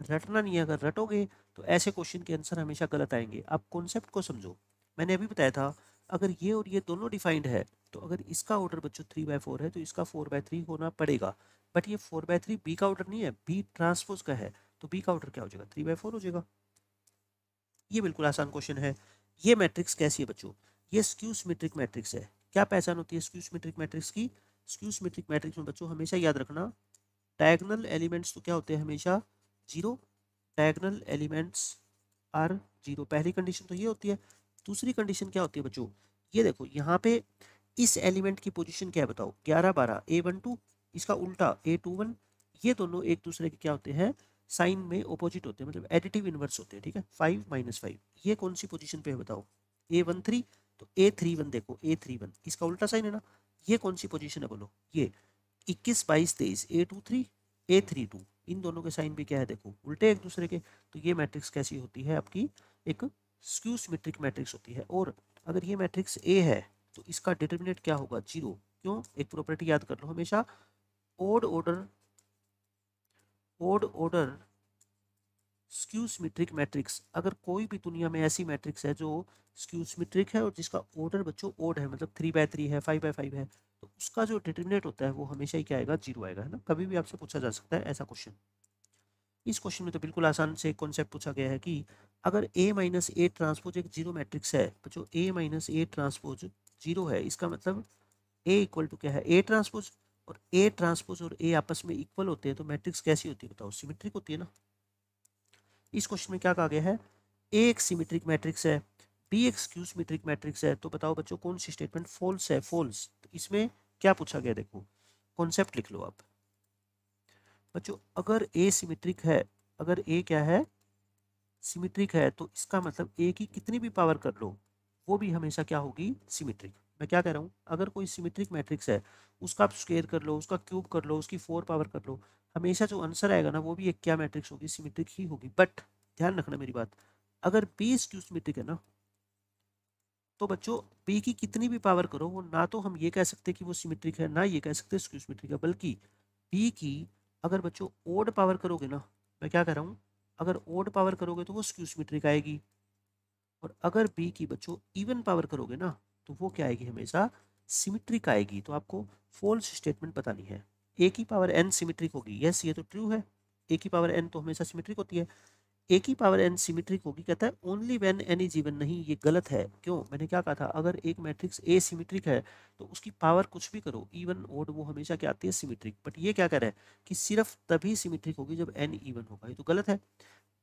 रटना नहीं है अगर रटोगे तो ऐसे क्वेश्चन के आंसर हमेशा गलत आएंगे आप कॉन्सेप्ट को समझो मैंने अभी बताया था अगर ये और ये दोनों डिफाइंड है तो अगर इसका ऑर्डर बच्चों थ्री बाय फोर है तो इसका फोर बाय थ्री होना पड़ेगा बट ये फोर बाय थ्री बी का ऑर्डर नहीं है बी ट्रांसपोज का है तो बी का ऑर्डर क्या हो जाएगा थ्री बाय फोर हो जाएगा ये बिल्कुल आसान क्वेश्चन है ये मैट्रिक्स कैसी है बच्चों ये स्क्यूस मेट्रिक मैट्रिक्स है क्या पहचान होती है स्क्यूस मेट्रिक मैट्रिक्स की स्क्यूस मेट्रिक मैट्रिक्स में बच्चों हमेशा याद रखना डायगनल एलिमेंट्स तो क्या होते हैं हमेशा zero diagonal elements are zero पहली कंडीशन तो ये होती है दूसरी कंडीशन क्या होती है बच्चों ये देखो यहाँ पे इस एलिमेंट की पोजीशन क्या है बताओ ग्यारह बारह ए वन टू इसका उल्टा ए टू वन ये दोनों एक दूसरे के क्या होते हैं साइन में ओपोजिट होते हैं मतलब एडिटिव इन्वर्स होते हैं ठीक है फाइव माइनस फाइव ये कौन सी पोजीशन पे है बताओ ए वन थ्री तो ए थ्री वन देखो ए थ्री वन इसका उल्टा साइन है ना ये कौन सी पोजिशन है बोलो ये इक्कीस बाईस तेईस A two three A three two इन दोनों के साइन भी क्या है देखो उल्टे एक दूसरे के तो ये मैट्रिक्स कैसी होती है आपकी एक स्क्यू सिमेट्रिक मैट्रिक्स होती है और अगर ये मैट्रिक्स ए है तो इसका डिटर्मिनेट क्या होगा जीरो क्यों एक प्रॉपर्टी याद कर लो हमेशा odd order odd order skew symmetric matrix अगर कोई भी दुनिया में ऐसी मैट्रिक्स है जो स्क्यू सिमेट्रिक है और जिसका ऑर्डर बच्चों ओड है मतलब थ्री बाय थ्री है फाइव बाय फाइव है तो उसका जो डिटर्मिनेट होता है वो हमेशा ही क्या आएगा जीरो आएगा है ना कभी भी आपसे पूछा जा सकता है ऐसा क्वेश्चन इस क्वेश्चन में तो बिल्कुल आसान से एक कॉन्सेप्ट पूछा गया है कि अगर ए माइनस ए ट्रांसपोज एक जीरो मैट्रिक्स है बच्चों A minus A transpose zero है इसका मतलब ए इक्वल टू क्या है ए ट्रांसपोज और ए ट्रांसपोज और ए आपस में इक्वल होते हैं तो मैट्रिक्स कैसी होती है बताओ सिमेट्रिक होती है ना इस क्वेश्चन में क्या कहा गया है ए एक सिमेट्रिक मैट्रिक्स है बी एक स्क्यू सिमेट्रिक मैट्रिक्स है तो बताओ बच्चों कौन सी स्टेटमेंट फॉल्स है फॉल्स तो इसमें क्या पूछा गया देखो कॉन्सेप्ट लिख लो आप बच्चों अगर ए सिमेट्रिक है अगर ए क्या है सिमेट्रिक है तो इसका मतलब ए की कितनी भी पावर कर लो वो भी हमेशा क्या होगी सिमेट्रिक मैं क्या कह रहा हूँ अगर कोई सिमेट्रिक मैट्रिक्स है उसका आप स्क्वेयर कर लो उसका क्यूब कर लो उसकी फोर पावर कर लो हमेशा जो आंसर आएगा ना वो भी एक क्या मैट्रिक्स होगी सिमेट्रिक ही होगी बट ध्यान रखना मेरी बात अगर बी स्क्यू सिमेट्रिक है ना तो बच्चों बी की कितनी भी पावर करो वो ना तो हम ये कह सकते कि वो सिमेट्रिक है ना ये कह सकते स्क्यू सिमेट्रिक है बल्कि बी की अगर बच्चों ओड पावर करोगे ना मैं क्या कह रहा हूँ अगर ओड पावर करोगे तो वो स्क्यू सिमेट्रिक आएगी और अगर बी की बच्चों इवन पावर करोगे ना तो वो क्या आएगी हमेशा सिमिट्रिक आएगी तो आपको फॉल्स स्टेटमेंट बतानी है ए की पावर एन सिमिट्रिक होगी यस ये तो ट्रू है ए की पावर एन तो हमेशा सिमिट्रिक होती है ए की पावर एन सिमिट्रिक होगी कहता है only when n is even नहीं ये गलत है क्यों मैंने क्या कहा था अगर एक मैट्रिक्स ए सिमिट्रिक है तो उसकी पावर कुछ भी करो इवन ओड वो हमेशा क्या आती है सिमिट्रिक बट ये क्या कह रहा है कि सिर्फ तभी सिमिट्रिक होगी जब एन इवन होगा ये तो गलत है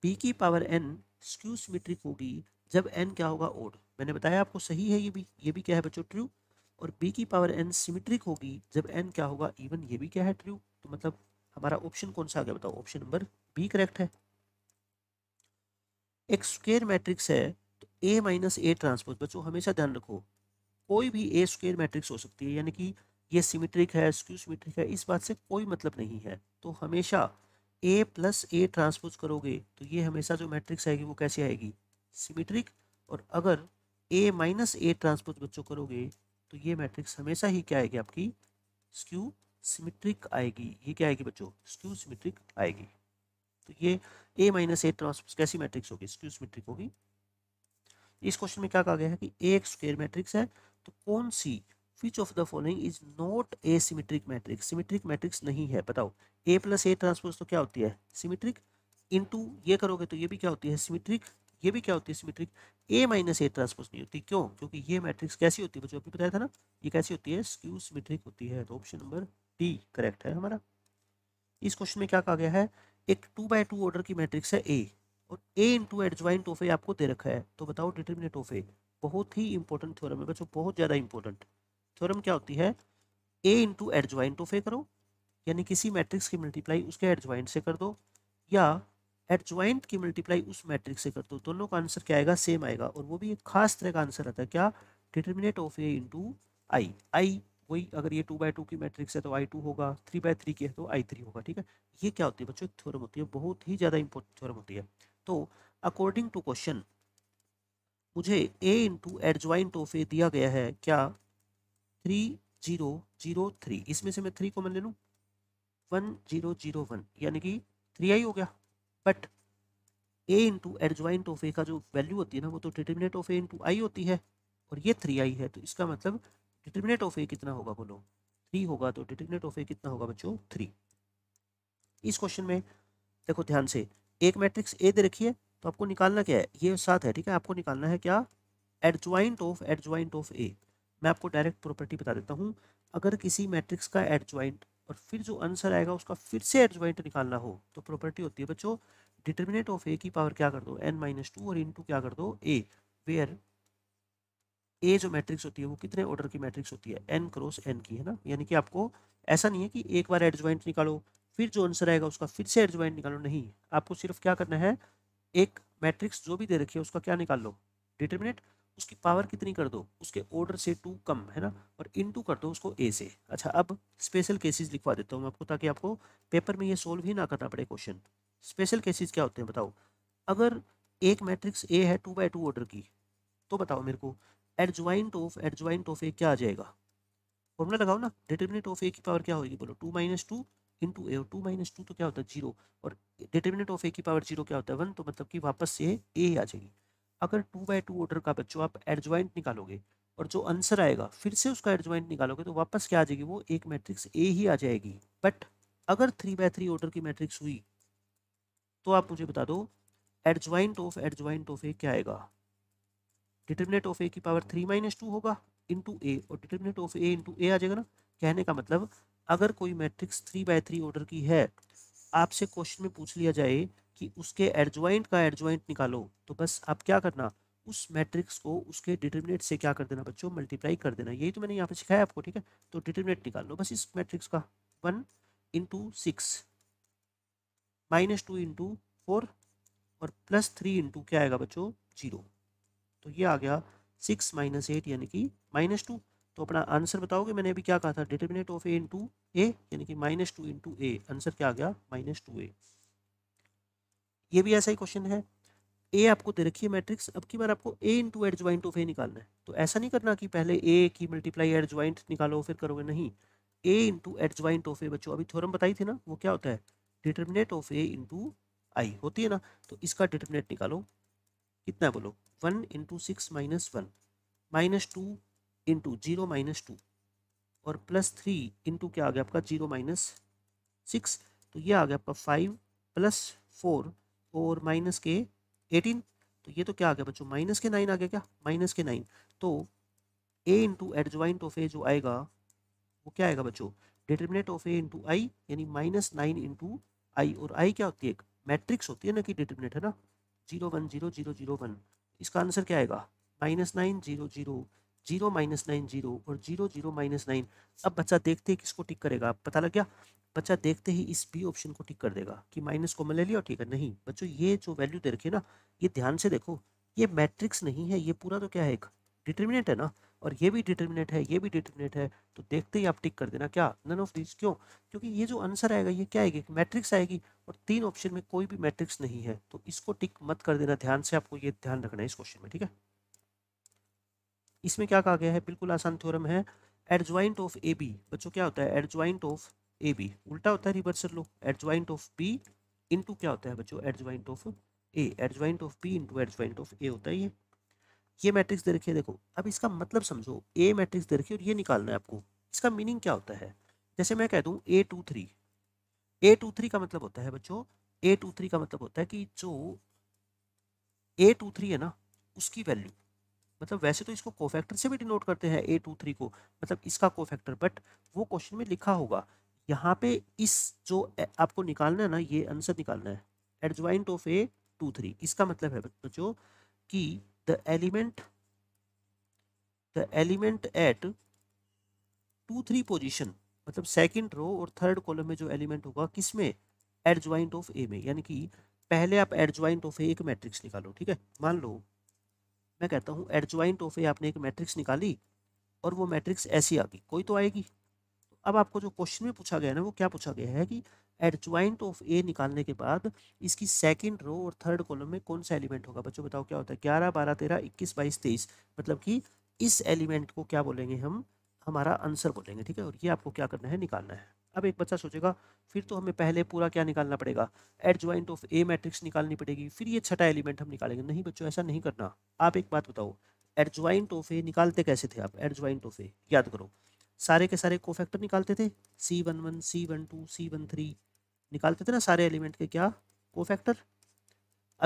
बी की पावर एन स्क्यू सिमिट्रिक होगी जब एन क्या होगा ओड मैंने बताया आपको सही है ये भी ये भी क्या है बच्चों ट्रू और बी की पावर एन सिमेट्रिक होगी जब एन क्या होगा इवन ये भी क्या है ट्रू तो मतलब हमारा ऑप्शन कौन सा आ गया बताओ ऑप्शन नंबर बी करेक्ट है एक स्क्वेयर मैट्रिक्स है तो ए माइनस ए ट्रांसपोज बच्चों हमेशा ध्यान रखो कोई भी ए स्क्वेयर मैट्रिक्स हो सकती है यानी कि ये सिमेट्रिक है स्क्यू सिमेट्रिक है इस बात से कोई मतलब नहीं है तो हमेशा ए प्लस ए ट्रांसपोज करोगे तो ये हमेशा जो मैट्रिक्स आएगी वो कैसे आएगी सिमेट्रिक और अगर ए माइनस ए ट्रांसपोज बच्चों करोगे तो ये मैट्रिक्स हमेशा ही क्या आएगी आपकी स्क्यू सिमेट्रिक आएगी ये क्या आएगी बच्चों स्क्यू सिमेट्रिक आएगी तो ये ए माइनस ए ट्रांसपोज कैसी मैट्रिक्स होगी स्क्यू सिमेट्रिक होगी इस क्वेश्चन में क्या कहा गया है कि ए एक स्क्वेयर मैट्रिक्स है तो कौन सी which of the following is not a symmetric matrix symmetric matrix नहीं है बताओ ए प्लस ए ट्रांसपोज तो क्या होती है सिमेट्रिक इनटू ये करोगे तो ये भी क्या होती है सिमेट्रिक ये भी क्या होती है symmetric A minus A transpose नहीं होती क्यों क्योंकि ये मैट्रिक्स कैसी होती है बच्चों अभी बताया था ना ये कैसी होती है स्क्यू सिमेट्रिक होती है तो ऑप्शन नंबर डी करेक्ट है हमारा इस क्वेश्चन में क्या कहा गया है एक टू बाई टू ऑर्डर की मैट्रिक्स है ए और A into adjoint of A आपको दे रखा है तो बताओ डिटर्मिनेट ऑफ ए बहुत ही इंपॉर्टेंट थ्योरम है बच्चों बहुत ज़्यादा इंपॉर्टेंट थ्योरम क्या होती है A into adjoint of A करो यानी किसी मैट्रिक्स की मल्टीप्लाई उसके एडजॉइंट से कर दो या एडजॉइंट की मल्टीप्लाई उस मैट्रिक्स से कर दो दोनों का आंसर क्या आएगा सेम आएगा और वो भी एक खास तरह का आंसर आता है क्या determinant of A into I I वही अगर ये टू बाई टू की मैट्रिक्स है तो आई टू होगा थ्री बाई थ्री की है तो आई थ्री होगा ठीक है ये क्या होती है बच्चों थ्योरम होती है बहुत ही ज़्यादा इंपॉर्टेंट थ्योरम होती है तो अकॉर्डिंग टू क्वेश्चन मुझे A into adjoint of A दिया गया है क्या थ्री जीरो जीरो थ्री इसमें से मैं थ्री को मैं ले लूँ वन जीरो जीरो वन यानी कि थ्री आई हो गया but A into adjoint of A का जो वैल्यू होती है ना वो तो determinant of A into I होती है और ये थ्री आई है तो इसका मतलब डिटर्मिनेट ऑफ ए कितना होगा बोलो थ्री होगा तो डिटर्मिनेट ऑफ ए कितना होगा बच्चों थ्री इस क्वेश्चन में देखो ध्यान से एक मैट्रिक्स ए दे रखी है तो आपको निकालना क्या है ये सात है ठीक है आपको निकालना है क्या adjoint of adjoint of A मैं आपको डायरेक्ट प्रॉपर्टी बता देता हूँ अगर किसी मैट्रिक्स का एडजॉइंट और फिर जो आंसर आएगा उसका फिर से एडजॉइंट निकालना हो तो प्रॉपर्टी होती है बच्चों डिटर्मिनेट ऑफ ए की पावर क्या कर दो एन माइनस टू और इंटू क्या कर दो ए वेयर ए जो मैट्रिक्स होती है वो कितने ऑर्डर की मैट्रिक्स होती है एन क्रॉस एन की है ना यानी कि आपको ऐसा नहीं है कि एक बार एडजॉइंट निकालो फिर जो आंसर आएगा उसका फिर से एडजॉइंट निकालो नहीं आपको सिर्फ क्या करना है एक मैट्रिक्स जो भी दे रखी है उसका क्या निकाल लो डिटर्मिनेट उसकी पावर कितनी कर दो उसके ऑर्डर से टू कम है ना और इन टू कर दो उसको ए से अच्छा अब स्पेशल केसेस लिखवा देता हूँ मैं आपको ताकि आपको पेपर में ये सोल्व ही ना करना पड़े क्वेश्चन स्पेशल केसेस क्या होते हैं बताओ अगर एक मैट्रिक्स ए है टू बाई टू ऑर्डर की तो बताओ मेरे को adjoint of adjoint of A क्या आ जाएगा फॉर्मूला लगाओ ना डिटर्मिनेट ऑफ ए की पावर क्या होगी बोलो two minus two into A और टू माइनस टू तो क्या होता है जीरो और डिटर्मिनेट ऑफ ए की पावर जीरो क्या होता है वन तो मतलब कि वापस से ए आ जाएगी अगर टू बाई टू ऑर्डर का बच्चों आप एडजॉइंट निकालोगे और जो आंसर आएगा फिर से उसका एडजॉइंट निकालोगे तो वापस क्या आ जाएगी वो एक मैट्रिक्स ए ही आ जाएगी बट अगर थ्री बाय थ्री ऑर्डर की मैट्रिक्स हुई तो आप मुझे बता दो adjoint of adjoint of A क्या आएगा डिटर्मिनेट ऑफ ए की पावर थ्री माइनस टू होगा इंटू ए और determinant of A into A आ जाएगा ना कहने का मतलब अगर कोई matrix three by three order की है आपसे क्वेश्चन में पूछ लिया जाए कि उसके एडजॉइंट का एडजॉइंट निकालो तो बस आप क्या करना उस मैट्रिक्स को उसके डिटर्मिनेट से क्या कर देना बच्चों मल्टीप्लाई कर देना यही तो मैंने यहाँ पे सिखाया आपको ठीक है तो डिटर्मिनेट निकाल लो बस इस मैट्रिक्स का one into six minus two into four और प्लस थ्री इंटू क्या आएगा बच्चों जीरो तो ये आ गया सिक्स माइनस एट यानी कि माइनस टू तो अपना आंसर बताओगे मैंने अभी क्या कहा था determinant of A into A यानी कि minus two into A answer क्या आ गया माइनस टू ए ये भी ऐसा ही क्वेश्चन है ए आपको दे रखी है मैट्रिक्स अब की बार आपको A into adjoint of A निकालना है तो ऐसा नहीं करना कि पहले ए की मल्टीप्लाई एड ज्वाइंट निकालो फिर करोगे नहीं A into adjoint of A बच्चों अभी थ्योरम बताई थी ना वो क्या होता है determinant of A into I होती है ना तो इसका डिटर्मिनेट निकालो कितना बोलो one into six minus one minus two into zero minus two और प्लस थ्री इंटू क्या आ गया आपका जीरो माइनस सिक्स तो ये आ गया आपका फाइव प्लस फोर और माइनस के एटीन तो ये तो क्या आ गया बच्चों माइनस के नाइन आ गया क्या माइनस के नाइन तो A into adjoint of A जो आएगा वो क्या आएगा बच्चों determinant of A into I यानी माइनस नाइन इंटू आई और आई क्या होती है एक मैट्रिक्स होती है ना कि डिटर्मिनेट है ना zero one zero zero zero one इसका आंसर क्या आएगा minus nine zero zero zero minus nine zero और जीरो जीरो माइनस नाइन अब बच्चा देखते ही किसको टिक करेगा पता लग गया बच्चा देखते ही इस बी ऑप्शन को टिक कर देगा कि माइनस कॉमन ले लिया ठीक है नहीं बच्चों ये जो वैल्यू दे रखी है ना ये ध्यान से देखो ये मैट्रिक्स नहीं है ये पूरा तो क्या है एक डिटर्मिनेट है ना और ये भी डिटर्मिनेट है ये भी डिटर्मिनेट है तो देखते ही आप टिक कर देना क्या नन ऑफ दीज क्यों क्योंकि ये जो आंसर आएगा ये क्या आएगी मैट्रिक्स आएगी और तीन ऑप्शन में कोई भी मैट्रिक्स नहीं है तो इसको टिक मत कर देना ध्यान से आपको ये ध्यान रखना है इस क्वेश्चन में ठीक है इसमें क्या कहा गया है बिल्कुल आसान थ्योरम है एडजॉइंट ऑफ ए बी बच्चों क्या होता है एडजॉइंट ऑफ ए बी उल्टा होता है रिवर्सल लो एडजॉइंट ऑफ बी इनटू क्या होता है बच्चों adjoint of A adjoint of B into adjoint of A होता है ये ये मैट्रिक्स दे रखी देखो अब इसका मतलब समझो ए मैट्रिक्स दे रखी और ये निकालना है आपको इसका मीनिंग क्या होता है जैसे मैं कह दूँ A two three A two three का मतलब होता है बच्चों ए टू थ्री का मतलब होता है कि जो ए टू थ्री है ना उसकी वैल्यू मतलब वैसे तो इसको कोफैक्टर से भी डिनोट करते हैं ए टू थ्री को मतलब इसका कोफैक्टर बट वो क्वेश्चन में लिखा होगा यहाँ पे इस जो आपको निकालना है ना ये आंसर निकालना है adjoint of A two three इसका मतलब है बच्चों कि the element the element at two three position मतलब सेकेंड रो और थर्ड कॉलम में जो एलिमेंट होगा किस में एडजॉइंट ऑफ ए में यानी कि पहले आप एडजॉइंट ऑफ ए एक मैट्रिक्स निकालो ठीक है मान लो मैं कहता हूँ एडजॉइंट ऑफ ए आपने एक मैट्रिक्स निकाली और वो मैट्रिक्स ऐसी आ गई कोई तो आएगी अब आपको जो क्वेश्चन में पूछा गया है ना वो क्या पूछा गया है कि एडजॉइंट ऑफ ए निकालने के बाद इसकी सेकंड रो और थर्ड कॉलम में कौन सा एलिमेंट होगा बच्चों बताओ क्या होता है ग्यारह बारह तेरह इक्कीस बाईस तेईस मतलब कि इस एलिमेंट को क्या बोलेंगे हम हमारा आंसर बोलेंगे ठीक है और ये आपको क्या करना है निकालना है अब एक बच्चा सोचेगा फिर तो हमें पहले पूरा क्या निकालना पड़ेगा adjoint of A matrix निकालनी पड़ेगी फिर ये छठा एलिमेंट हम निकालेंगे नहीं बच्चों ऐसा नहीं करना आप एक बात बताओ एड ज्वाइंट ऑफ ए निकालते कैसे थे आप एड ज्वाइंट ऑफ ए याद करो सारे के सारे फैक्टर निकालते थे C one one C one two C one three निकालते थे ना सारे एलिमेंट के क्या फैक्टर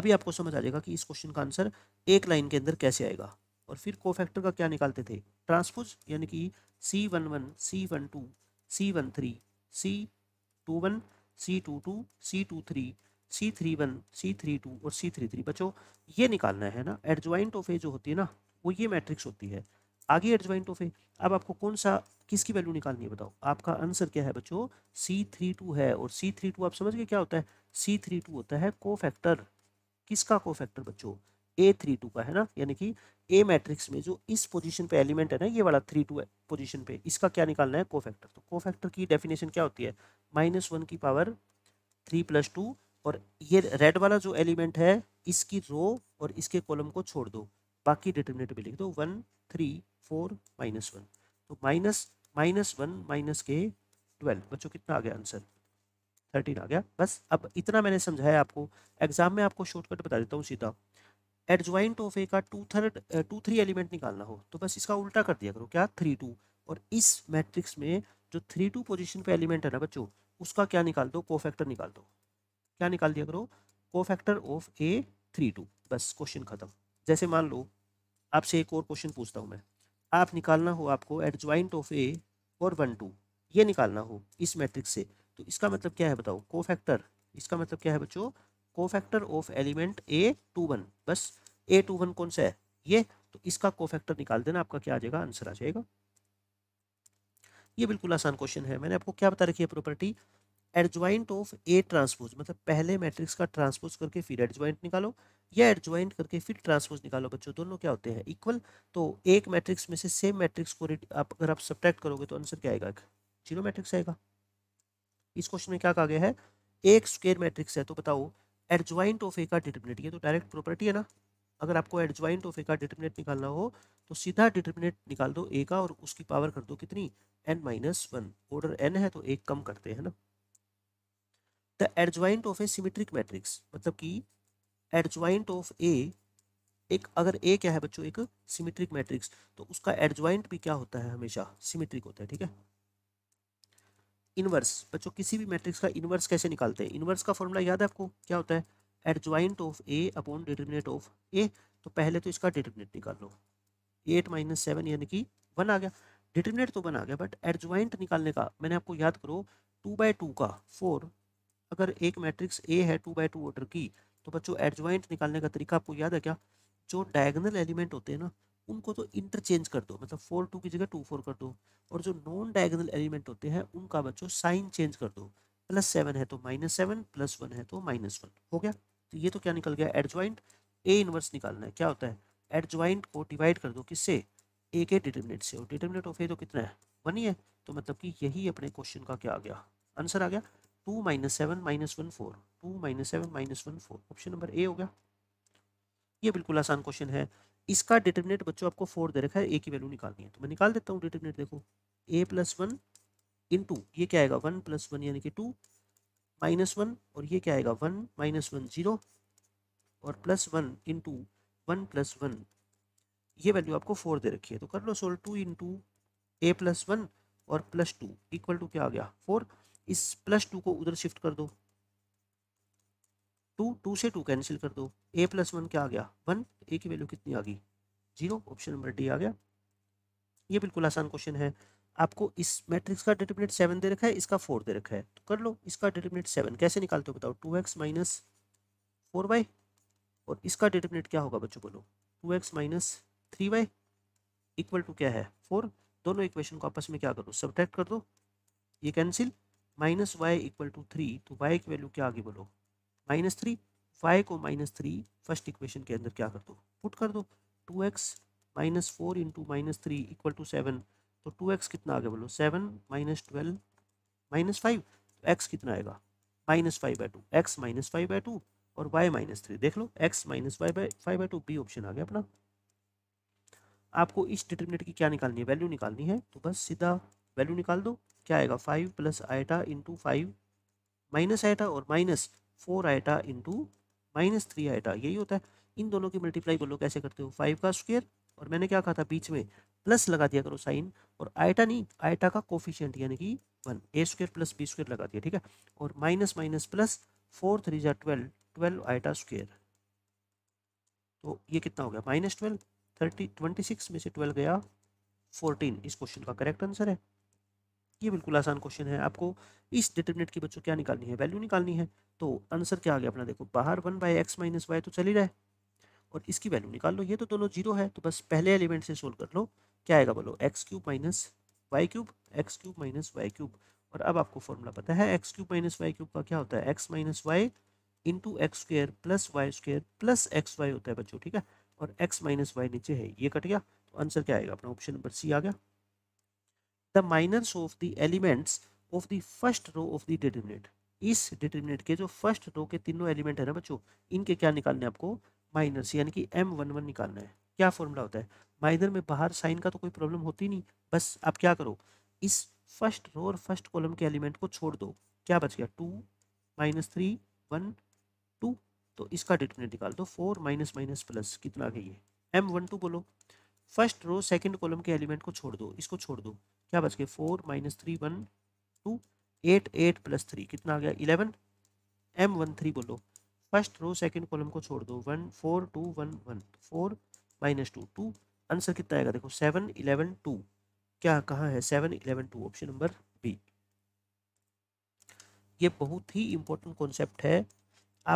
अभी आपको समझ आ जाएगा कि इस क्वेश्चन का आंसर एक लाइन के अंदर कैसे आएगा और फिर फैक्टर का क्या निकालते थे ट्रांसपोज यानी कि C one one C one two C one three C two one C two two C two three C three one C three two और सी थ्री थ्री बच्चों ये निकालना है ना एडजॉइंट ऑफ ए जो होती है ना वो ये मैट्रिक्स होती है आगे एडजॉइंट ऑफ ए अब आपको कौन सा किसकी वैल्यू निकालनी है बताओ आपका आंसर क्या है बच्चों सी थ्री टू है और सी थ्री टू आप समझ गए क्या होता है सी थ्री टू होता है को फैक्टर किसका को फैक्टर बच्चों ए थ्री टू का है ना यानी कि ए मैट्रिक्स में जो इस पोजीशन पे एलिमेंट है ना ये वाला थ्री टू पोजीशन पे इसका क्या निकालना है कोफैक्टर तो कोफैक्टर की डेफिनेशन क्या होती है माइनस वन की पावर थ्री प्लस टू और ये रेड वाला जो एलिमेंट है इसकी रो और इसके कॉलम को छोड़ दो बाकी डिटर्मिनेट भी लिख दो one three four minus one तो माइनस माइनस वन माइनस के ट्वेल्व बच्चों कितना आ गया आंसर थर्टीन आ गया बस अब इतना मैंने समझाया आपको एग्जाम में आपको शॉर्टकट बता देता हूँ सीधा एडजॉइंट ऑफ ए का two third two three element निकालना हो तो बस इसका उल्टा कर दिया करो क्या थ्री टू और इस मैट्रिक्स में जो थ्री टू पोजिशन पे एलिमेंट है ना बच्चों उसका क्या निकाल दो फैक्टर निकाल दो क्या निकाल दिया करो factor of A three two बस क्वेश्चन खत्म जैसे मान लो आपसे एक और क्वेश्चन पूछता हूँ मैं आप निकालना हो आपको एडजॉइंट ऑफ ए और वन टू ये निकालना हो इस मैट्रिक्स से तो इसका मतलब क्या है बताओ फैक्टर इसका मतलब क्या है बच्चों cofactor of element A two one बस ए टू वन कौन सा है ये तो इसका कोफैक्टर निकाल देना आपका क्या आ जाएगा आंसर आ जाएगा ये बिल्कुल आसान क्वेश्चन है मैंने आपको क्या बता रखी है property adjoint of A transpose मतलब पहले मैट्रिक्स का ट्रांसपोज करके फिर एडजॉइंट निकालो या एडजॉइंट करके फिर ट्रांसपोज निकालो बच्चों दोनों क्या होते हैं इक्वल तो एक मैट्रिक्स में से सेम मैट्रिक्स को आप अगर आप सब्ट्रैक्ट करोगे तो आंसर क्या आएगा जीरो मैट्रिक्स आएगा इस क्वेश्चन में क्या कहा गया है एक स्क्वेयर मैट्रिक्स है तो बताओ एडजॉइंट ऑफ ए का डिटर्मिनेट ये तो डायरेक्ट प्रॉपर्टी है ना अगर आपको एडजॉइंट ऑफ ए का डिटर्मिनेट निकालना हो तो सीधा डिटर्मिनेट निकाल दो ए का और उसकी पावर कर दो कितनी N minus one order N है तो एक कम करते हैं ना the adjoint of A symmetric matrix मतलब कि एडजॉइंट ऑफ ए एक अगर ए क्या है बच्चों एक सिमेट्रिक मैट्रिक्स तो उसका एडजॉइंट भी क्या होता है हमेशा सिमेट्रिक होता है ठीक है इन्वर्स बच्चों किसी भी मैट्रिक्स का इन्वर्स कैसे निकालते हैं इन्वर्स का फॉर्मूला याद है आपको क्या होता है joint of A upon determinant of A तो पहले तो इसका डिटर्मिनेट निकाल लो एट माइनस सेवन यानी कि वन आ गया डिटर्मिनेट तो वन आ गया बट एडजॉइंट निकालने का मैंने आपको याद करो टू बाई टू का फोर अगर एक मैट्रिक्स ए है टू बाई टू ऑर्डर की तो बच्चों एडजॉइंट निकालने का तरीका आपको याद है क्या जो डायगनल एलिमेंट होते हैं ना उनको तो इंटरचेंज कर दो मतलब फोर टू की जगह टू फोर कर दो और जो नॉन डायगोनल एलिमेंट होते हैं उनका बच्चों साइन चेंज कर दो प्लस सेवन है तो माइनस सेवन प्लस वन है तो माइनस वन हो गया तो ये तो क्या निकल गया एडजॉइंट ए इनवर्स निकालना है क्या होता है एडजॉइंट को डिवाइड कर दो किससे ए के डिटर्मिनेट से और डिटर्मिनेट ऑफ ए तो कितना है वन ही है तो मतलब कि यही अपने क्वेश्चन का क्या आ गया आंसर आ गया two minus seven minus one four two minus seven minus one four option number A हो गया ये बिल्कुल आसान क्वेश्चन है इसका डिटर्मिनेट बच्चों आपको फोर दे रखा है ए की वैल्यू निकालनी है तो मैं निकाल देता हूँ डिटर्मिनेट देखो A plus one in into ये क्या आएगा वन प्लस वन यानी कि टू माइनस वन और ये क्या आएगा वन माइनस वन जीरो और प्लस वन इन टू वन प्लस वन ये वैल्यू आपको फोर दे रखी है तो कर लो सोल टू इन टू ए प्लस वन और प्लस टू इक्वल टू क्या आ गया फोर इस प्लस टू को उधर शिफ्ट कर दो टू टू से टू कैंसिल कर दो ए प्लस वन क्या आ गया वन ए की वैल्यू कितनी आ गई जीरो ऑप्शन नंबर डी आ गया ये बिल्कुल आसान क्वेश्चन है आपको इस मैट्रिक्स का डिटर्मिनेट सेवन दे रखा है इसका फोर दे रखा है तो कर लो इसका डिटर्मिनेट सेवन कैसे निकालते हो बताओ two X minus four Y और इसका डिटर्मिनेट क्या होगा बच्चों बोलो two X minus three Y equal to क्या है फोर दोनों इक्वेशन को आपस में क्या करो सब्ट्रैक्ट कर दो ये cancel minus Y equal to three तो वाई की वैल्यू क्या आ गई बोलो माइनस थ्री वाई को माइनस थ्री फर्स्ट इक्वेशन के अंदर क्या कर दो पुट कर दो two X minus four into minus three equal to seven तो टू एक्स कितना आ गया बोलो seven minus twelve minus five तो एक्स कितना आएगा minus five by two X minus five by two और वाई माइनस थ्री देख लो X minus Y by five by two B option आ गया अपना आपको इस डिटर्मिनेट की क्या निकालनी है वैल्यू निकालनी है तो बस सीधा वैल्यू निकाल दो क्या आएगा five plus iota into five minus iota और minus four iota into minus three iota यही होता है इन दोनों की मल्टीप्लाई बोलो कैसे करते हो फाइव का स्क्वेयर और मैंने क्या कहा था बीच में प्लस लगा दिया करो साइन और आइटा नहीं आइटा का कोफिशियंट यानी कि one A square plus B square लगा दिया ठीक है और minus minus plus four three जै ट्वेल्व ट्वेल्व आइटा स्क्वेयर तो ये कितना हो गया minus twelve thirty twenty six में से ट्वेल्व गया फोर्टीन इस क्वेश्चन का करेक्ट आंसर है ये बिल्कुल आसान क्वेश्चन है आपको इस डिटर्मिनेट की बच्चों क्या निकालनी है वैल्यू निकालनी है तो आंसर क्या आ गया अपना देखो बाहर one by X minus Y तो चल ही रहा है और इसकी वैल्यू निकाल लो ये तो दोनों जीरो है तो बस पहले एलिमेंट से सोल्व कर लो क्या आएगा बोलो X cube minus Y cube X cube minus Y cube और अब आपको फॉर्मूला पता है X cube minus Y cube का क्या होता है X minus Y into X square plus Y square plus X Y होता है बच्चों ठीक है और एक्स माइनस वाई नीचे है ये कट गया तो आंसर क्या आएगा अपना ऑप्शन नंबर सी आ गया the minors of the elements of the first row of the determinant इस डिटर्मिनेट के जो फर्स्ट रो के तीनों एलिमेंट है ना बच्चों इनके क्या निकालने आपको माइनस यानी कि एम वन वन निकालना है क्या फॉर्मूला होता है माइनर में बाहर साइन का तो कोई प्रॉब्लम होती नहीं बस आप क्या करो इस फर्स्ट रो और फर्स्ट कॉलम के एलिमेंट को छोड़ दो क्या बच गया two minus three one two तो इसका डिटर्मिनेट निकाल दो फोर माइनस माइनस प्लस कितना आ गया ये एम वन टू बोलो फर्स्ट रो सेकेंड कॉलम के एलिमेंट को छोड़ दो इसको छोड़ दो क्या बच गया four minus three one two eight eight plus three कितना आ गया इलेवन एम वन थ्री बोलो फर्स्ट रो सेकंड कॉलम को छोड़ दो one four two one one four minus two two answer कितना आएगा देखो सेवन इलेवन टू क्या कहाँ है seven eleven two option number B ये बहुत ही इंपॉर्टेंट कॉन्सेप्ट है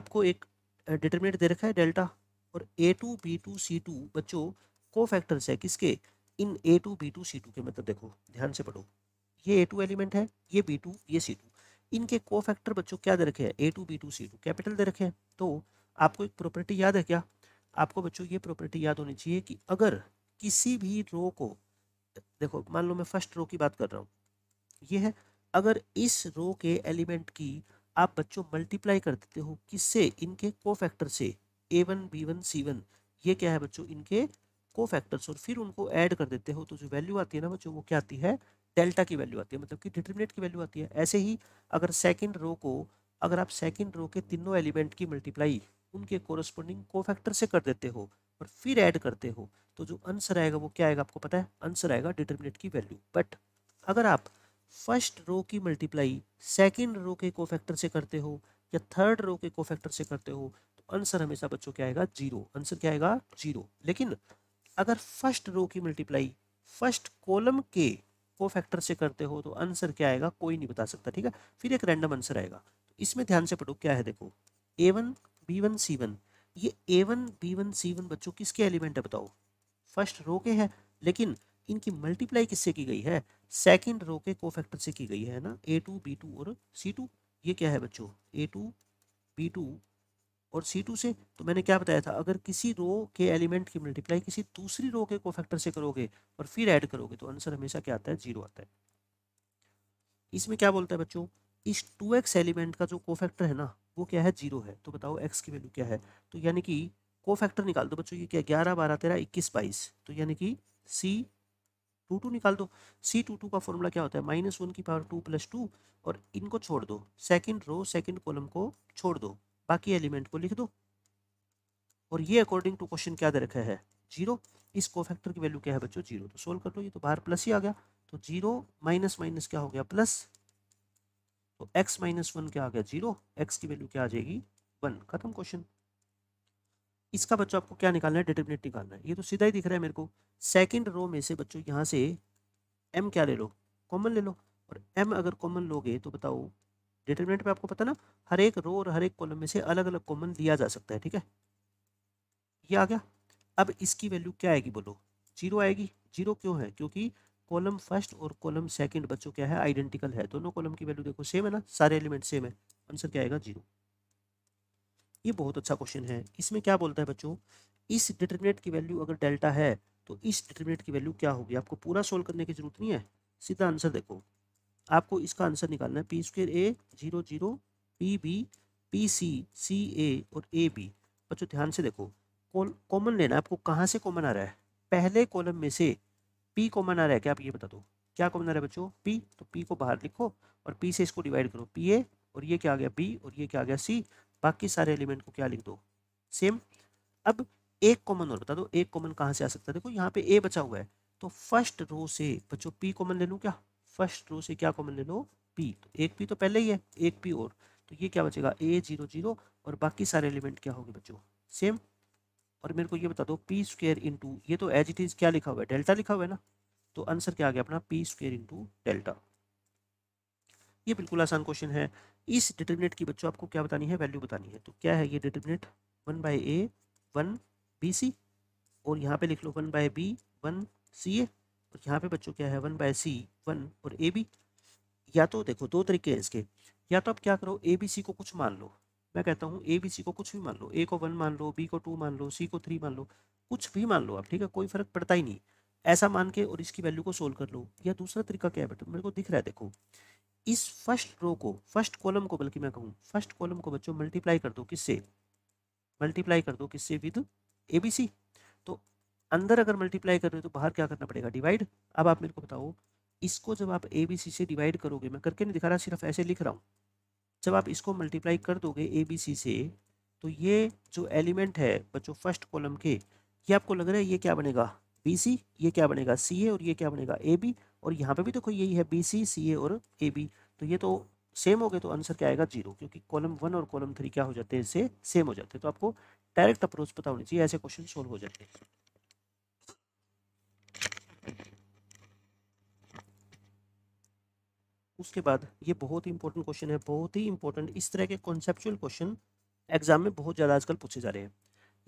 आपको एक डिटर्मिनेट दे रखा है डेल्टा और A two B two C two बच्चों को फैक्टर्स है किसके इन A two B two C two के मतलब देखो ध्यान से पढ़ो ये ए टू एलिमेंट है ये बी टू ये सी टू इनके को फैक्टर बच्चों क्या दे रखे हैं A two B two C two capital दे रखे हैं तो आपको एक प्रॉपर्टी याद है क्या आपको बच्चों ये प्रॉपर्टी याद होनी चाहिए कि अगर किसी भी रो को देखो मान लो मैं फर्स्ट रो की बात कर रहा हूँ ये है अगर इस रो के एलिमेंट की आप बच्चों मल्टीप्लाई कर देते हो किससे इनके को फैक्टर से A one B one C one ये क्या है बच्चों इनके को फैक्टर्स और फिर उनको ऐड कर देते हो तो जो वैल्यू आती है ना बच्चों वो क्या आती है डेल्टा की वैल्यू आती है मतलब कि डिटर्मिनेट की वैल्यू आती है ऐसे ही अगर सेकेंड रो को अगर आप सेकेंड रो के तीनों एलिमेंट की मल्टीप्लाई उनके कोरस्पोंडिंग को फैक्टर से कर देते हो और फिर ऐड करते हो तो जो आंसर आएगा वो क्या आएगा आपको पता है आंसर आएगा डिटर्मिनेट की वैल्यू बट अगर आप फर्स्ट रो की मल्टीप्लाई सेकेंड रो के को फैक्टर से करते हो या थर्ड रो के को फैक्टर से करते हो तो आंसर हमेशा बच्चों क्या आएगा जीरो आंसर क्या आएगा जीरो लेकिन अगर फर्स्ट रो की मल्टीप्लाई फर्स्ट कॉलम के को फैक्टर से करते हो तो आंसर क्या आएगा कोई नहीं बता सकता ठीक है फिर एक रैंडम आंसर आएगा तो इसमें ध्यान से पढ़ो क्या है देखो A one B one C one ये A one B one C one बच्चों किसके एलिमेंट है बताओ फर्स्ट रो के हैं लेकिन इनकी मल्टीप्लाई किससे की गई है सेकेंड रो के को फैक्टर से की गई है ना ए टू बी टू और सी टू ये क्या है बच्चों ए टू बी टू और सी टू से तो मैंने क्या बताया था अगर किसी रो के एलिमेंट की मल्टीप्लाई किसी दूसरी रो के कोफैक्टर से करोगे और फिर ऐड करोगे तो आंसर हमेशा क्या आता है जीरो आता है इसमें क्या बोलता है बच्चों इस टू एक्स एलिमेंट का जो कोफैक्टर है ना वो क्या है जीरो है तो बताओ एक्स की वैल्यू क्या है तो यानी कि कोफैक्टर निकाल दो बच्चों ये क्या ग्यारह बारह तेरह इक्कीस बाईस तो यानी कि सी टू टू निकाल दो सी टू टू का फॉर्मूला क्या होता है माइनस वन की पावर टू प्लस टू और इनको छोड़ दो सेकेंड रो सेकेंड कॉलम को छोड़ दो बाकी एलिमेंट को लिख दो और ये अकॉर्डिंग टू क्वेश्चन क्या दे रखा है जीरो इस को फैक्टर की वैल्यू क्या है बच्चों जीरो तो सोल्व कर लो ये तो बाहर प्लस ही आ गया तो जीरो माइनस माइनस क्या हो गया प्लस तो एक्स माइनस वन क्या आ गया जीरो एक्स की वैल्यू क्या आ जाएगी वन खत्म क्वेश्चन इसका बच्चों आपको क्या निकालना है डिटर्मिनेट निकालना है ये तो सीधा ही दिख रहा है मेरे को सेकेंड रो में से बच्चों यहाँ से एम क्या ले लो कॉमन ले लो और एम अगर कॉमन लोगे तो बताओ डिटर्मिनेंट में आपको पता ना हर एक रो और हर एक कॉलम में से अलग अलग कॉमन लिया जा सकता है ठीक है ये आ गया अब इसकी वैल्यू क्या आएगी बोलो जीरो आएगी जीरो क्यों है क्योंकि कॉलम फर्स्ट और कॉलम सेकंड बच्चों क्या है आइडेंटिकल है दोनों कॉलम की वैल्यू देखो सेम है ना सारे एलिमेंट सेम है आंसर क्या आएगा जीरो ये बहुत अच्छा क्वेश्चन है इसमें क्या बोलता है बच्चों इस डिटर्मिनेट की वैल्यू अगर डेल्टा है तो इस डिटर्मिनेट की वैल्यू क्या होगी आपको पूरा सोल्व करने की जरूरत नहीं है सीधा आंसर देखो आपको इसका आंसर निकालना है P square A zero zero P B P C C A और ए बी बच्चों ध्यान से देखो कॉमन लेना है आपको कहाँ से कॉमन आ रहा है पहले कॉलम में से पी कॉमन आ रहा है क्या आप ये बता दो क्या कॉमन आ रहा है बच्चों पी तो पी को बाहर लिखो और पी से इसको डिवाइड करो पी ए और ये क्या आ गया बी और ये क्या आ गया सी बाकी सारे एलिमेंट को क्या लिख दो सेम अब एक कॉमन और बता दो एक कॉमन कहाँ से आ सकता है देखो यहाँ पे ए बचा हुआ है तो फर्स्ट रो से बच्चों पी कॉमन ले लूँ क्या फर्स्ट रो से क्या कॉमन ले लो पी तो एक पी तो पहले ही है एक पी और तो ये क्या बचेगा ए जीरो जीरो और बाकी सारे एलिमेंट क्या होंगे बच्चों सेम और मेरे को ये बता दो पी स्क्वेयर इंटू ये तो एज इट इज़ क्या लिखा हुआ है डेल्टा लिखा हुआ है ना तो आंसर क्या आ गया अपना पी स्क्वेयर इंटू डेल्टा ये बिल्कुल आसान क्वेश्चन है इस डिटर्मिनेट की बच्चों आपको क्या बतानी है वैल्यू बतानी है तो क्या है ये determinant one by A one B C और यहाँ पे लिख लो one by B one C A तो यहाँ पे बच्चों क्या है वन बाई सी वन और ए बी या तो देखो दो तरीके हैं इसके या तो आप क्या करो ए बी सी को कुछ मान लो मैं कहता हूँ ए बी सी को कुछ भी मान लो ए को वन मान लो बी को टू मान लो सी को थ्री मान लो कुछ भी मान लो आप ठीक है कोई फर्क पड़ता ही नहीं ऐसा मान के और इसकी वैल्यू को सोल्व कर लो या दूसरा तरीका क्या है बेटा मेरे को दिख रहा है देखो इस फर्स्ट रो को फर्स्ट कॉलम को बल्कि मैं कहूँ फर्स्ट कॉलम को बच्चों मल्टीप्लाई कर दो किससे मल्टीप्लाई कर दो किससे विद ए बी सी तो अंदर अगर मल्टीप्लाई कर रहे हो तो बाहर क्या करना पड़ेगा डिवाइड अब आप मेरे को बताओ इसको जब आप ए बी सी से डिवाइड करोगे मैं करके नहीं दिखा रहा सिर्फ ऐसे लिख रहा हूँ जब आप इसको मल्टीप्लाई कर दोगे ए बी सी से तो ये जो एलिमेंट है बच्चों फर्स्ट कॉलम के ये आपको लग रहा है ये क्या बनेगा बी सी ये क्या बनेगा सी ए और ये क्या बनेगा ए बी और यहाँ पे भी देखो तो यही है बी सी सी ए और ए बी तो ये तो सेम हो गए तो आंसर क्या आएगा जीरो क्योंकि कॉलम वन और कॉलम थ्री क्या हो जाते हैं इससे सेम हो जाते हैं तो आपको डायरेक्ट अप्रोच पता होनी चाहिए ऐसे क्वेश्चन सोल्व हो जाते हैं उसके बाद ये बहुत ही इंपॉर्टेंट क्वेश्चन है बहुत ही इंपॉर्टेंट इस तरह के कॉन्सेप्चुअल क्वेश्चन एग्जाम में बहुत ज़्यादा आजकल पूछे जा रहे हैं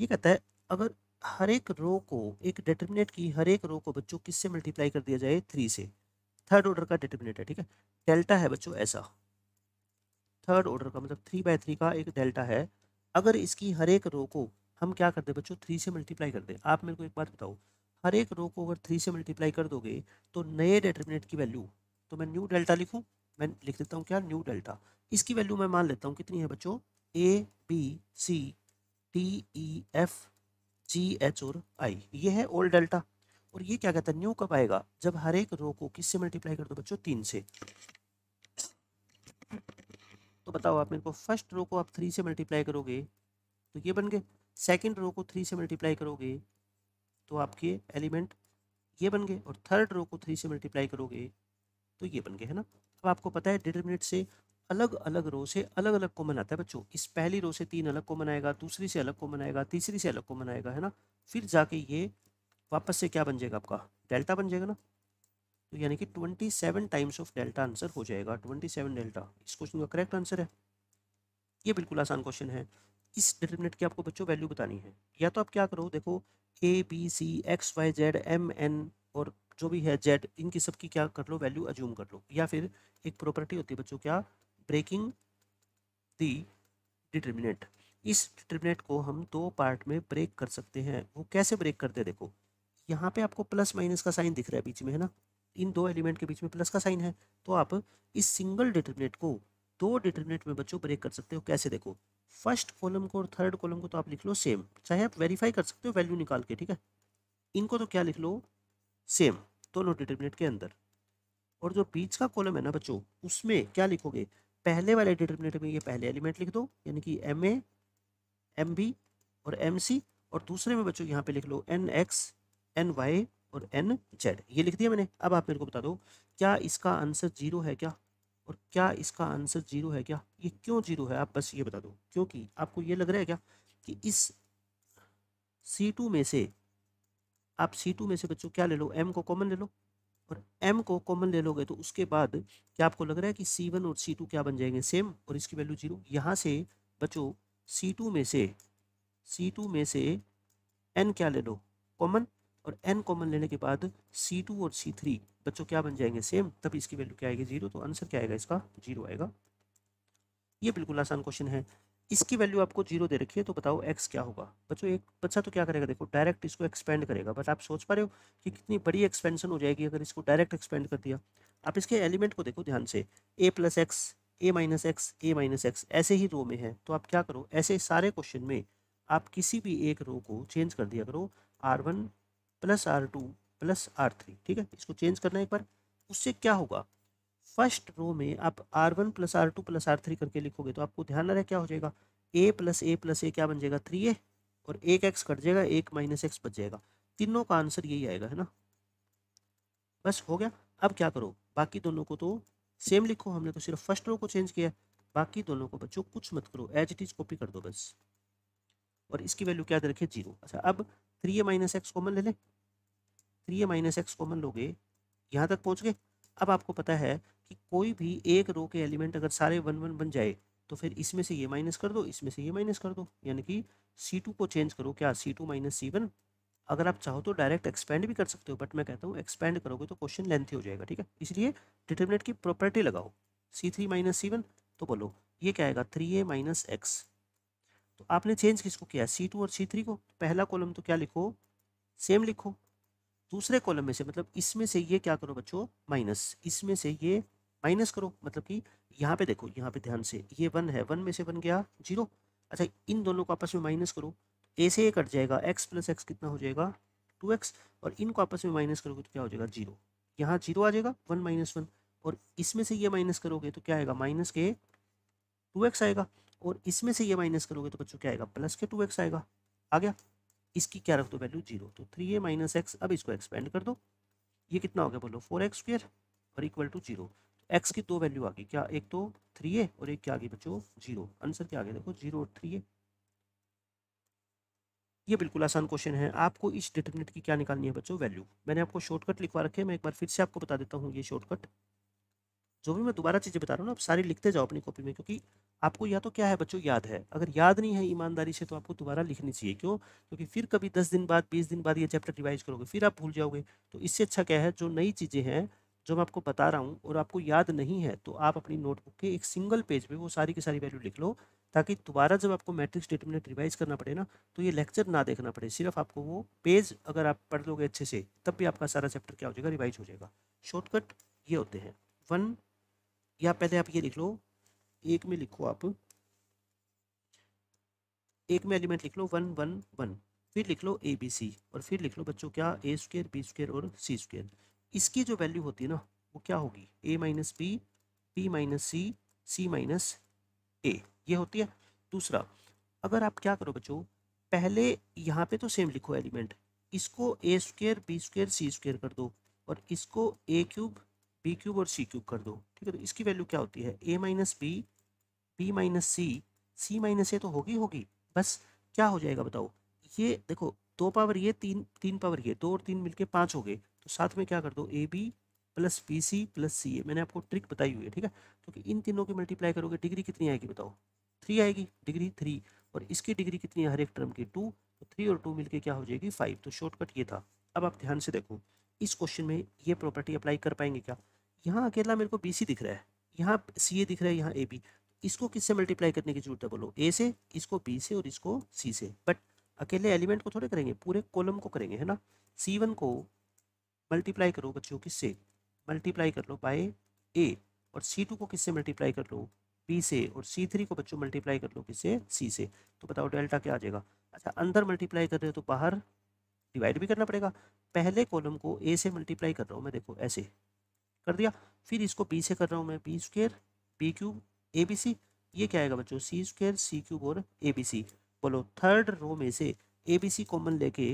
ये कहता है अगर हर एक रो को एक डिटर्मिनेट की हर एक रो को बच्चों किससे मल्टीप्लाई कर दिया जाए थ्री से थर्ड ऑर्डर का डिटर्मिनेट है ठीक है डेल्टा है बच्चों ऐसा थर्ड ऑर्डर का मतलब थ्री बाय थ्री का एक डेल्टा है अगर इसकी हर एक रो को हम क्या कर दें बच्चों थ्री से मल्टीप्लाई कर दें आप मेरे को एक बात बताओ हर एक रो को अगर थ्री से मल्टीप्लाई कर दोगे तो नए डिटर्मिनेट की वैल्यू तो मैं न्यू डेल्टा लिखूँ मैं लिख देता हूँ क्या न्यू डेल्टा इसकी वैल्यू मैं मान लेता हूँ कितनी है बच्चों A B C T E F G H और आई ये है ओल्ड डेल्टा और ये क्या कहता है न्यू कब आएगा जब हर एक रो को किससे मल्टीप्लाई कर दो बच्चों तीन से तो बताओ आप मेरे को फर्स्ट रो को आप थ्री से मल्टीप्लाई करोगे तो ये बन गए सेकंड रो को थ्री से मल्टीप्लाई करोगे तो आपके एलिमेंट ये बन गए और थर्ड रो को थ्री से मल्टीप्लाई करोगे तो ये बन गया है ना अब आपको पता है डिटर्मिनेट से अलग अलग रो से अलग अलग कॉमन आता है बच्चों इस पहली रो से तीन अलग कॉमन आएगा दूसरी से अलग कॉमन आएगा तीसरी से अलग कॉमन आएगा है ना फिर जाके ये वापस से क्या बन जाएगा आपका डेल्टा बन जाएगा ना तो यानी कि twenty seven times of delta answer हो जाएगा ट्वेंटी सेवन डेल्टा इस क्वेश्चन का करेक्ट आंसर है ये बिल्कुल आसान क्वेश्चन है इस डिटर्मिनेट की आपको बच्चों वैल्यू बतानी है या तो आप क्या करो देखो A B C X Y Z M N और जो भी है जेड इनकी सबकी क्या कर लो वैल्यू अज्यूम कर लो या फिर एक प्रॉपर्टी होती है बच्चों क्या ब्रेकिंग दी डिटर्मिनेट इस डिटर्मिनेट को हम दो पार्ट में ब्रेक कर सकते हैं वो कैसे ब्रेक करते हैं देखो यहाँ पे आपको प्लस माइनस का साइन दिख रहा है बीच में है ना इन दो एलिमेंट के बीच में प्लस का साइन है तो आप इस सिंगल डिटर्मिनेट को दो डिटर्मिनेट में बच्चों ब्रेक कर सकते हो कैसे देखो फर्स्ट कॉलम को और थर्ड कॉलम को तो आप लिख लो सेम चाहे आप वेरीफाई कर सकते हो वैल्यू निकाल के ठीक है इनको तो क्या लिख लो सेम दोनों डिटर्मिनेट के अंदर और जो बीच का कॉलम है ना बच्चों उसमें क्या लिखोगे पहले वाले डिटर्मिनेट में ये पहले एलिमेंट लिख दो यानी कि एम ए एम बी और एम सी और दूसरे में बच्चों यहाँ पे लिख लो एन एक्स एन वाई और एन जेड ये लिख दिया मैंने अब आप मेरे को बता दो क्या इसका आंसर जीरो है क्या और क्या इसका आंसर जीरो है क्या ये क्यों जीरो है आप बस ये बता दो क्योंकि आपको ये लग रहा है क्या कि इस सी टू में से आप सी टू में से बच्चों क्या ले लो एम को कॉमन ले लो और एम को कॉमन ले लोगे तो उसके बाद क्या आपको लग रहा है कि सी वन और सी टू क्या बन जाएंगे सेम और इसकी वैल्यू जीरो यहाँ से बच्चों सी टू में से सी टू में से एन क्या ले लो कॉमन और एन कॉमन लेने के बाद सी टू और सी थ्री बच्चों क्या बन जाएंगे सेम तब इसकी वैल्यू क्या आएगी जीरो तो आंसर क्या आएगा इसका जीरो आएगा ये बिल्कुल आसान क्वेश्चन है इसकी वैल्यू आपको जीरो दे रखी है तो बताओ एक्स क्या होगा बच्चों एक बच्चा तो क्या करेगा देखो डायरेक्ट इसको एक्सपेंड करेगा बट आप सोच पा रहे हो कि कितनी बड़ी एक्सपेंशन हो जाएगी अगर इसको डायरेक्ट एक्सपेंड कर दिया आप इसके एलिमेंट को देखो ध्यान से A plus X A minus X A minus X ऐसे ही रो में है तो आप क्या करो ऐसे सारे क्वेश्चन में आप किसी भी एक रो को चेंज कर दिया करो R one plus are two plus are three ठीक है इसको चेंज करना एक बार उससे क्या होगा फर्स्ट रो में आप R one plus are two plus are three करके लिखोगे तो आपको ध्यान रहे क्या हो जाएगा ए प्लस ए प्लस ए क्या बन जाएगा थ्री ए और एक एक्स कट जाएगा एक माइनस एक्स बच जाएगा तीनों का आंसर यही आएगा है ना बस हो गया अब क्या करो बाकी दोनों को तो सेम लिखो हमने तो सिर्फ फर्स्ट रो को चेंज किया बाकी दोनों को बच्चों कुछ मत करो एज इट इज कॉपी कर दो बस और इसकी वैल्यू क्या रखे जीरो अच्छा अब three A minus X common ले लें three A minus X common लोगे यहाँ तक पहुँच गए अब आपको पता है कि कोई भी एक रो के एलिमेंट अगर सारे वन वन बन जाए तो फिर इसमें से ये माइनस कर दो इसमें से ये माइनस कर दो यानी कि सी टू को चेंज करो क्या C two minus C one अगर आप चाहो तो डायरेक्ट एक्सपेंड भी कर सकते हो बट मैं कहता हूँ एक्सपेंड करोगे तो क्वेश्चन लेंथी हो जाएगा ठीक है इसलिए डिटर्मिनेट की प्रॉपर्टी लगाओ C three minus C one तो बोलो ये क्या आएगा थ्री ए माइनस एक्स तो आपने चेंज किसको किया सी टू और सी थ्री को पहला कॉलम तो क्या लिखो सेम लिखो दूसरे कॉलम में से मतलब इसमें से ये क्या करो बच्चों माइनस इसमें से ये माइनस करो मतलब कि यहाँ पे देखो यहाँ पे ध्यान से ये वन है वन में से वन गया जीरो अच्छा इन दोनों को आपस में माइनस करो ए से ये कट जाएगा एक्स प्लस एक्स कितना हो जाएगा टू एक्स और इनको आपस में माइनस करोगे तो क्या हो जाएगा जीरो यहाँ जीरो आ जाएगा वन माइनस वन और इसमें से ये माइनस करोगे तो क्या आएगा माइनस के टू एक्स आएगा और इसमें से ये माइनस करोगे तो बच्चों क्या आएगा प्लस के टू एक्स आएगा आ गया इसकी क्या रख दो वैल्यू जीरो तो थ्री ए माइनस एक्स अब इसको एक्सपेंड कर दो ये कितना हो गया बोलो फोर एक्स स्क्वेयर और इक्वल टू जीरो एक्स की दो वैल्यू आ गई क्या एक तो थ्री ए और एक क्या आ गई बच्चों जीरो आंसर क्या आ गया देखो जीरो और थ्री ए ये बिल्कुल आसान क्वेश्चन है आपको इस डिटर्मिनेंट की क्या निकालनी है बच्चों वैल्यू मैंने आपको शॉर्टकट लिखवा रखे मैं एक बार फिर से आपको बता देता हूँ ये शॉर्टकट जो भी मैं दोबारा चीज़ें बता रहा हूँ ना आप सारी लिखते जाओ अपनी कॉपी में क्योंकि आपको या तो क्या है बच्चों याद है अगर याद नहीं है ईमानदारी से तो आपको दोबारा लिखनी चाहिए क्यों क्योंकि फिर कभी दस दिन बाद बीस दिन बाद ये चैप्टर रिवाइज करोगे फिर आप भूल जाओगे तो इससे अच्छा क्या है जो नई चीज़ें हैं जो मैं आपको बता रहा हूँ और आपको याद नहीं है तो आप अपनी नोटबुक के एक सिंगल पेज पर वो सारी की सारी वैल्यू लिख लो ताकि दोबारा जब आपको मैट्रिक स्टेटमेंट रिवाइज करना पड़े ना तो ये लेक्चर ना देखना पड़े सिर्फ आपको वो पेज अगर आप पढ़ लोगे अच्छे से तब भी आपका सारा चैप्टर क्या हो जाएगा रिवाइज हो जाएगा शॉर्टकट ये होते हैं वन या पहले आप ये लिख लो एक में लिखो आप एक में एलिमेंट लिख लो वन वन वन फिर लिख लो ए बी सी और फिर लिख लो बच्चों क्या ए स्क्र बी स्क्र और सी स्क्र इसकी जो वैल्यू होती है ना वो क्या होगी A minus B B minus C C minus A ये होती है दूसरा अगर आप क्या करो बच्चों पहले यहाँ पे तो सेम लिखो एलिमेंट इसको A square B square C square कर दो और इसको ए क्यूब बी क्यूब और सी क्यूब कर दो ठीक है तो इसकी वैल्यू क्या होती है A minus B B minus C C minus A तो होगी होगी बस क्या हो जाएगा बताओ ये देखो दो पावर ये तीन तीन पावर ये दो और तीन मिलके पाँच हो गए तो साथ में क्या कर दो A B plus B C plus C A मैंने आपको ट्रिक बताई हुई है ठीक है क्योंकि तो इन तीनों की मल्टीप्लाई करोगे डिग्री कितनी आएगी बताओ थ्री आएगी डिग्री थ्री और इसकी डिग्री कितनी है हर एक टर्म की टू तो थ्री और टू मिलके क्या हो जाएगी फाइव तो शॉर्टकट ये था अब आप ध्यान से देखो इस क्वेश्चन में ये प्रॉपर्टी अप्लाई कर पाएंगे क्या यहाँ अकेला मेरे को बी सी दिख रहा है यहाँ सी ए दिख रहा है यहाँ ए बी इसको किससे मल्टीप्लाई करने की जरूरत है बोलो ए से इसको बी से और इसको सी से बट अकेले एलिमेंट को थोड़े करेंगे पूरे कॉलम को करेंगे है ना सी वन को मल्टीप्लाई करो बच्चों किससे मल्टीप्लाई कर लो बाय ए और सी टू को किससे मल्टीप्लाई कर लो बी से और सी थ्री को बच्चों मल्टीप्लाई कर लो किससे सी से तो बताओ डेल्टा क्या आ जाएगा अच्छा अंदर मल्टीप्लाई कर रहे हो तो बाहर डिवाइड भी करना पड़ेगा पहले कॉलम को ए से मल्टीप्लाई कर रहा हूँ मैं देखो ऐसे कर दिया फिर इसको बी से कर रहा हूँ मैं B square B cube A B C ये क्या आएगा बच्चों सी स्क्वेयर सी क्यूब और ए बी सी बोलो थर्ड रो में से ए बी सी कॉमन लेके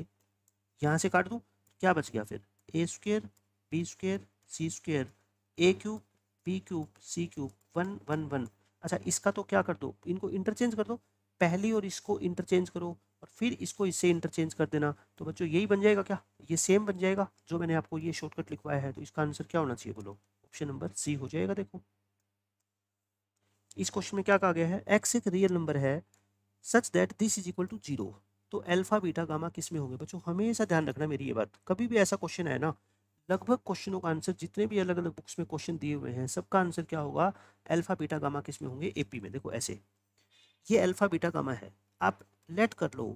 यहाँ से काट दूँ क्या बच गया फिर A square B square C square A cube B cube C cube one one one अच्छा इसका तो क्या कर दो इनको इंटरचेंज कर दो पहली और इसको इंटरचेंज करो और फिर इसको इससे इंटरचेंज कर देना तो बच्चों यही बन जाएगा क्या ये सेम बन जाएगा जो मैंने आपको ये शॉर्टकट लिखवाया है तो इसका आंसर क्या होना चाहिए बोलो ऑप्शन नंबर सी हो जाएगा देखो इस क्वेश्चन में क्या कहा गया है एक्स एक रियल नंबर है such that this is equal to zero तो अल्फा बीटा गामा किस में होंगे बच्चों हमेशा ध्यान रखना मेरी ये बात कभी भी ऐसा क्वेश्चन है ना लगभग क्वेश्चनों का आंसर जितने भी अलग अलग बुक्स में क्वेश्चन दिए हुए हैं सबका आंसर क्या होगा अल्फा बीटा गामा किस में होंगे एपी में देखो ऐसे ये अल्फा बीटा गामा है आप लेट कर लो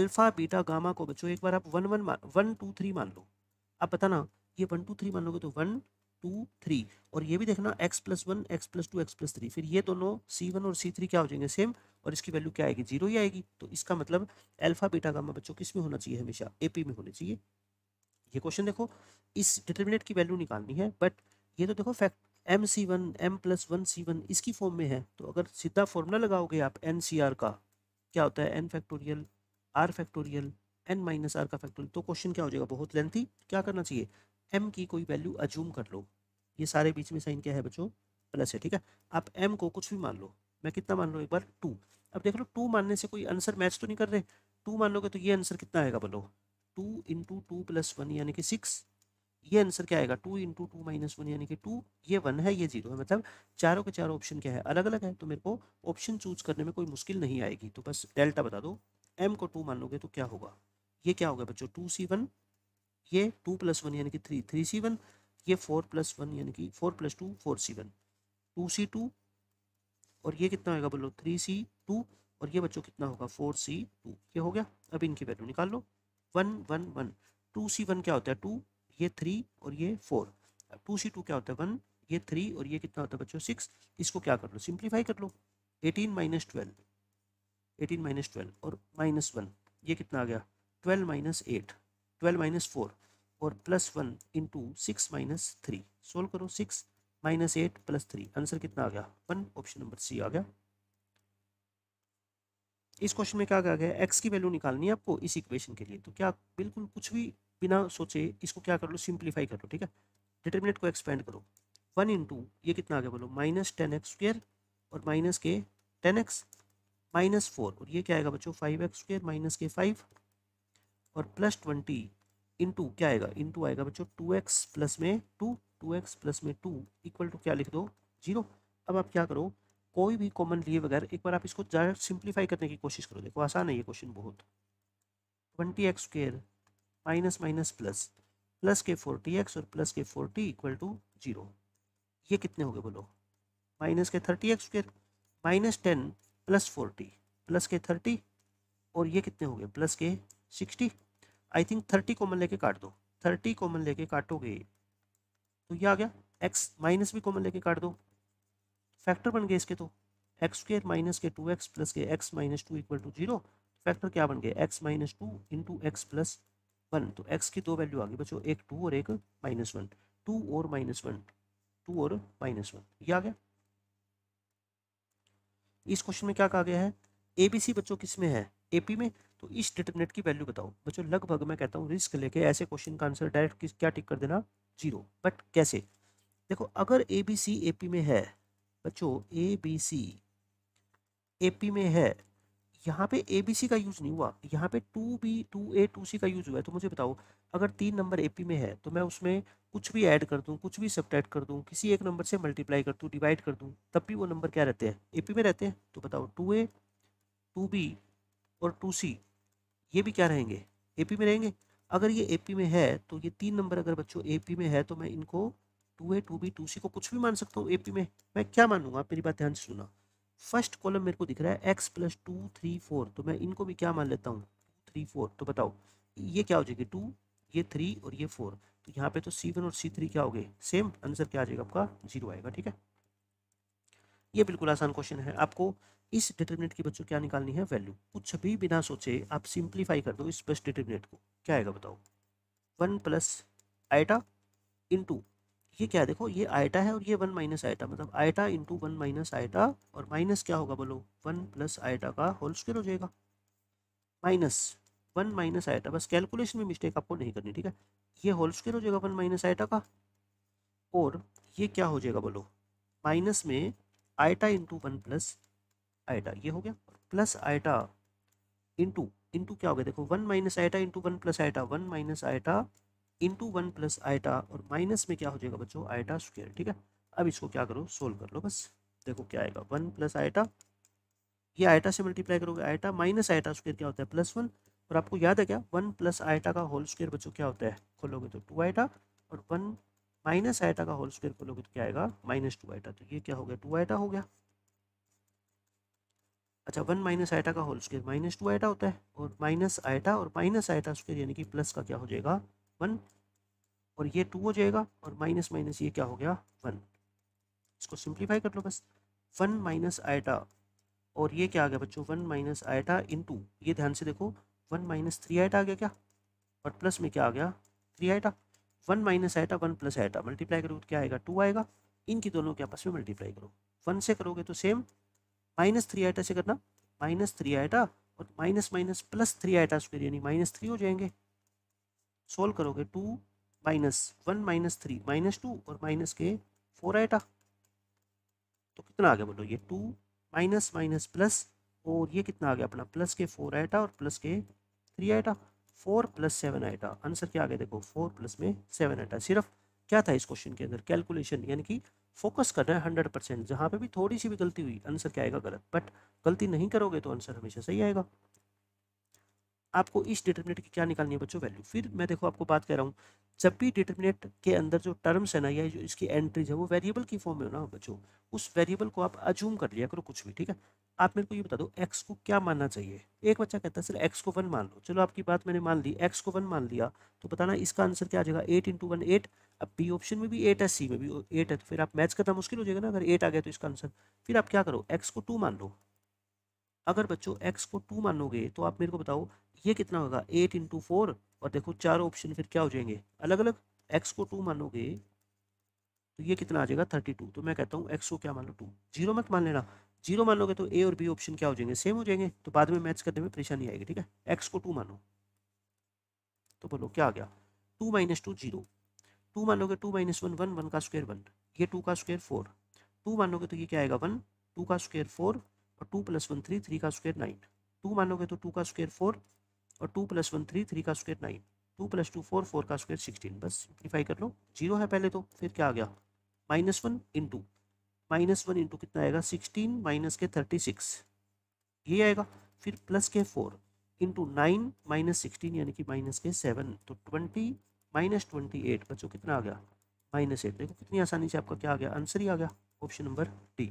अल्फा बीटा गामा को बच्चों एक बार आप one one one two three मान लो आप बताना ये वन टू थ्री मान लोगे तो वन टू थ्री और ये भी देखना X plus one X plus two x plus three फिर ये दोनों सी वन और सी थ्री क्या हो जाएंगे सेम और इसकी वैल्यू क्या आएगी जीरो ही आएगी तो इसका मतलब एल्फा बीटा गामा बच्चों किस में होना चाहिए हमेशा एपी में होने चाहिए ये क्वेश्चन देखो इस डिटर्मिनेट की वैल्यू निकालनी है बट ये तो देखो fact M C one M plus one C one इसकी फॉर्म में है तो अगर सीधा फॉर्मूला लगाओगे आप एन सी आर का क्या होता है N factorial R factorial N minus R का फैक्टोरियल तो क्वेश्चन क्या हो जाएगा बहुत लेंथी क्या करना चाहिए एम की कोई वैल्यू अज्यूम कर लो ये सारे बीच में साइन क्या है बच्चों प्लस है ठीक है आप एम को कुछ भी मान लो मैं कितना मान लो एक बार टू अब देख लो टू मानने से कोई आंसर मैच तो नहीं कर रहे टू मान लोगे तो ये आंसर कितना आएगा बोलो two into two plus one यानी कि सिक्स ये आंसर क्या आएगा two into two minus one यानी कि टू ये वन है ये जीरो है मतलब चारों के चारों ऑप्शन क्या है अलग अलग है तो मेरे को ऑप्शन चूज करने में कोई मुश्किल नहीं आएगी तो बस डेल्टा बता दो एम को टू मान लोगे तो क्या होगा ये क्या होगा बच्चों टू सी वन ये टू प्लस वन यानी कि थ्री थ्री सी वन ये फोर प्लस वन यानी कि four plus two four C one two C two और ये कितना होगा बोलो थ्री सी टू और ये बच्चों कितना होगा फोर सी टू ये हो गया अब इनकी वैल्यू निकाल लो one one one two C one क्या होता है टू ये थ्री और ये फोर अब टू सी टू क्या होता है वन ये थ्री और ये कितना होता है बच्चों सिक्स इसको क्या कर लो सिंप्लीफाई कर लो eighteen minus twelve eighteen minus twelve और माइनस वन ये कितना आ गया twelve minus eight twelve minus four और plus one into six minus three solve करो six minus eight plus three answer कितना आ गया वन ऑप्शन नंबर सी आ गया इस क्वेश्चन में क्या कहा गया एक्स की वैल्यू निकालनी है आपको इस इक्वेशन के लिए तो क्या बिल्कुल कुछ भी बिना सोचे इसको क्या कर लो सिंप्लीफाई कर लो ठीक है डिटर्मिनेट को एक्सपेंड करो वन इंटू ये कितना आ गया बोलो माइनस टेन एक्स स्क्वेयर और माइनस के टेन एक्स माइनस फोर और ये क्या आएगा बच्चों फाइव एक्स स्क्वेयर माइनस के फाइव और प्लस ट्वेंटी इंटू क्या आएगा इंटू आएगा बच्चों टू एक्स प्लस में टू टू एक्स प्लस में टू इक्वल टू क्या लिख दो जीरो अब आप क्या करो कोई भी कॉमन लिए बगैर एक बार आप इसको ज़्यादा सिंप्लीफाई करने की कोशिश करो देखो आसान है ये क्वेश्चन बहुत twenty x square minus minus plus plus के फोर्टी एक्स और प्लस के फोर्टी इक्वल टू जीरो ये कितने हो गए बोलो माइनस के thirty x square minus ten plus forty plus के थर्टी और ये कितने हो गए प्लस के sixty I think thirty common लेके काट दो थर्टी कॉमन लेके काटोगे तो ये आ गया एक्स माइनस भी कॉमन लेके काट दो फैक्टर बन गए इसके तो एक्स स्क्र माइनस के टू एक्स प्लस के x minus two equal to zero factor क्या बन गए x minus two into x plus one तो एक्स की दो वैल्यू आ गई बच्चों एक टू और एक माइनस वन टू और माइनस वन टू और माइनस वन ये आ गया इस क्वेश्चन में क्या कहा गया है ए बी सी बच्चों किस में है ए पी में तो इस डिटर्मिनेट की वैल्यू बताओ बच्चों लगभग मैं कहता हूँ रिस्क लेके ऐसे क्वेश्चन का आंसर डायरेक्ट क्या टिक कर देना जीरो बट कैसे देखो अगर ए बी सी ए पी में है बच्चों A B C A P में है यहाँ पे ए बी सी का यूज़ नहीं हुआ यहाँ पे two B two A two C का यूज़ हुआ है तो मुझे बताओ अगर तीन नंबर ए पी में है तो मैं उसमें कुछ भी ऐड कर दूँ कुछ भी सब्ट्रैक्ट कर दूँ किसी एक नंबर से मल्टीप्लाई कर दूँ डिवाइड कर दूँ तब भी वो नंबर क्या रहते हैं ए पी में रहते हैं तो बताओ टू ए टू बी और टू सी ये भी क्या रहेंगे एपी में रहेंगे अगर ये एपी में है तो ये तीन नंबर अगर बच्चों एपी में है तो मैं इनको two A two B two C को कुछ भी मान सकता हूँ एपी में मैं क्या मानूंगा मेरी बात ध्यान से सुना फर्स्ट कॉलम मेरे को दिख रहा है x plus two three four तो मैं इनको भी क्या मान लेता हूँ थ्री फोर तो बताओ ये क्या हो जाएगी टू ये थ्री और ये फोर तो यहाँ पे तो सी वन और सी थ्री क्या हो गए सेम आंसर क्या आ जाएगा आपका जीरो आएगा ठीक है ये बिल्कुल आसान क्वेश्चन है आपको इस डिटर्मिनेट की बच्चों क्या निकालनी है वैल्यू कुछ भी बिना सोचे आप सिंप्लीफाई कर दो इस बस डिटर्मिनेट को क्या आएगा बताओ वन प्लस आइटा इंटू ये क्या है देखो ये आइटा है और ये वन माइनस आइटा मतलब iota into one minus iota और माइनस क्या होगा बोलो वन प्लस आइटा का होल स्क्वेयर हो जाएगा माइनस वन माइनस आइटा बस कैलकुलेशन में मिस्टेक आपको नहीं करनी ठीक है ये होल स्क्वेयर हो जाएगा वन माइनस आइटा का और ये क्या हो जाएगा बोलो माइनस में iota into one plus iota ये हो गया प्लस आइटा इंटू इंटू क्या हो गया देखो one minus iota into one plus iota one minus iota into one plus iota और माइनस में क्या हो जाएगा बच्चों आइटा स्क्वेयर ठीक है अब इसको क्या करो सोल्व कर लो बस देखो क्या आएगा वन प्लस आइटा ये आइटा से मल्टीप्लाई करोगे आइटा माइनस आइटा स्क्वेयर क्या होता है प्लस वन और आपको याद है क्या वन प्लस आइटा का होल स्क्वेयर बच्चों क्या होता है खोलोगे तो टू आइटा और वन माइनस आइटा का होल स्क्वेयर खोलोगे तो क्या आएगा माइनस टू आइटा तो ये क्या हो गया टू आइटा हो गया अच्छा वन माइनस आइटा का whole square minus two iota होता है और माइनस आइटा और माइनस आइटा स्क्वेयर यानी कि प्लस का क्या हो जाएगा वन और ये टू हो जाएगा और माइनस माइनस ये क्या हो गया वन इसको सिंप्लीफाई कर लो बस वन माइनस आइटा और ये क्या आ गया बच्चों one minus iota into ये ध्यान से देखो वन माइनस थ्री आइटा आ गया क्या और प्लस में क्या आ गया three iota one minus iota one plus iota multiply करोगे तो क्या आएगा टू आएगा इनकी दोनों के आपस में मल्टीप्लाई करो वन से करोगे तो सेम माइनस थ्री आइटा से करना माइनस थ्री आइटा और minus minus plus three iota square यानी माइनस थ्री हो जाएंगे सोल्व करोगे two minus one minus three minus two और माइनस के फोर आइटा तो कितना आ गया बोलो ये टू माइनस माइनस प्लस और ये कितना आ गया अपना प्लस के फोर आइटा और प्लस के three iota four plus seven iota answer क्या आ गया देखो फोर प्लस में सेवन आइटा सिर्फ क्या था इस क्वेश्चन के अंदर कैलकुलेशन यानी कि फोकस कर रहे हैं हंड्रेड परसेंट जहाँ पर भी थोड़ी सी भी गलती हुई आंसर क्या आएगा गलत बट गलती नहीं करोगे तो आंसर हमेशा सही आएगा आपको इस डिटर्मिनेट की क्या निकालनी है बच्चों वैल्यू फिर मैं देखो आपको बात कर रहा हूँ जब भी डिटर्मिनेट के अंदर जो टर्म्स है ना या जो इसकी एंट्रीज है वो वेरिएबल की फॉर्म में हो ना बच्चों उस वेरिएबल को आप अजूम कर लिया करो कुछ भी ठीक है आप मेरे को ये बता दो एक्स को क्या मानना चाहिए एक बच्चा कहता है सर एक्स को वन मान लो चलो आपकी बात मैंने मान ली एक्स को वन मान लिया तो बताना इसका आंसर क्या आ जाएगा एट इंटू वन एट अब बी ऑप्शन में भी एट है सी में भी एट है तो फिर आप मैच करना मुश्किल हो जाएगा ना अगर एट आ गया तो इसका आंसर फिर आप क्या करो एक्स को टू मान लो अगर बच्चों एक्स को टू मानोगे तो आप मेरे को बताओ ये कितना होगा एट इंटू फोर और देखो चार ऑप्शन फिर क्या हो जाएंगे अलग अलग एक्स को टू मानोगे तो ये कितना आ जाएगा थर्टी टू तो मैं कहता हूँ एक्स को क्या मान लो टू जीरो मत मान लेना जीरो मान लोगे तो ए और बी ऑप्शन क्या हो जाएंगे सेम हो जाएंगे तो बाद में मैच करने में परेशानी आएगी ठीक है एक्स को टू मानो तो बोलो क्या आ गया two minus two zero two मानोगे two minus one one one का स्क्वेयर वन ये टू का स्क्वेयर फोर टू मानोगे तो ये क्या आएगा वन टू का स्क्वेयर फोर और two plus one three three का स्क्वेयर नाइन टू मानोगे तो टू का स्क्वेयर फोर और two plus one three three का square nine two plus two four four का स्क्वेयर सिक्सटीन बस सिंप्लीफाई कर लो जीरो है पहले तो फिर क्या आ गया minus one into minus one into कितना आएगा सिक्सटीन माइनस के थर्टी सिक्स ये आएगा फिर प्लस के four into nine minus sixteen यानी कि माइनस के सेवन तो ट्वेंटी माइनस ट्वेंटी एट बच्चों कितना आ गया माइनस एट देखो कितनी आसानी से आपका क्या आ गया आंसर ही आ गया ऑप्शन नंबर डी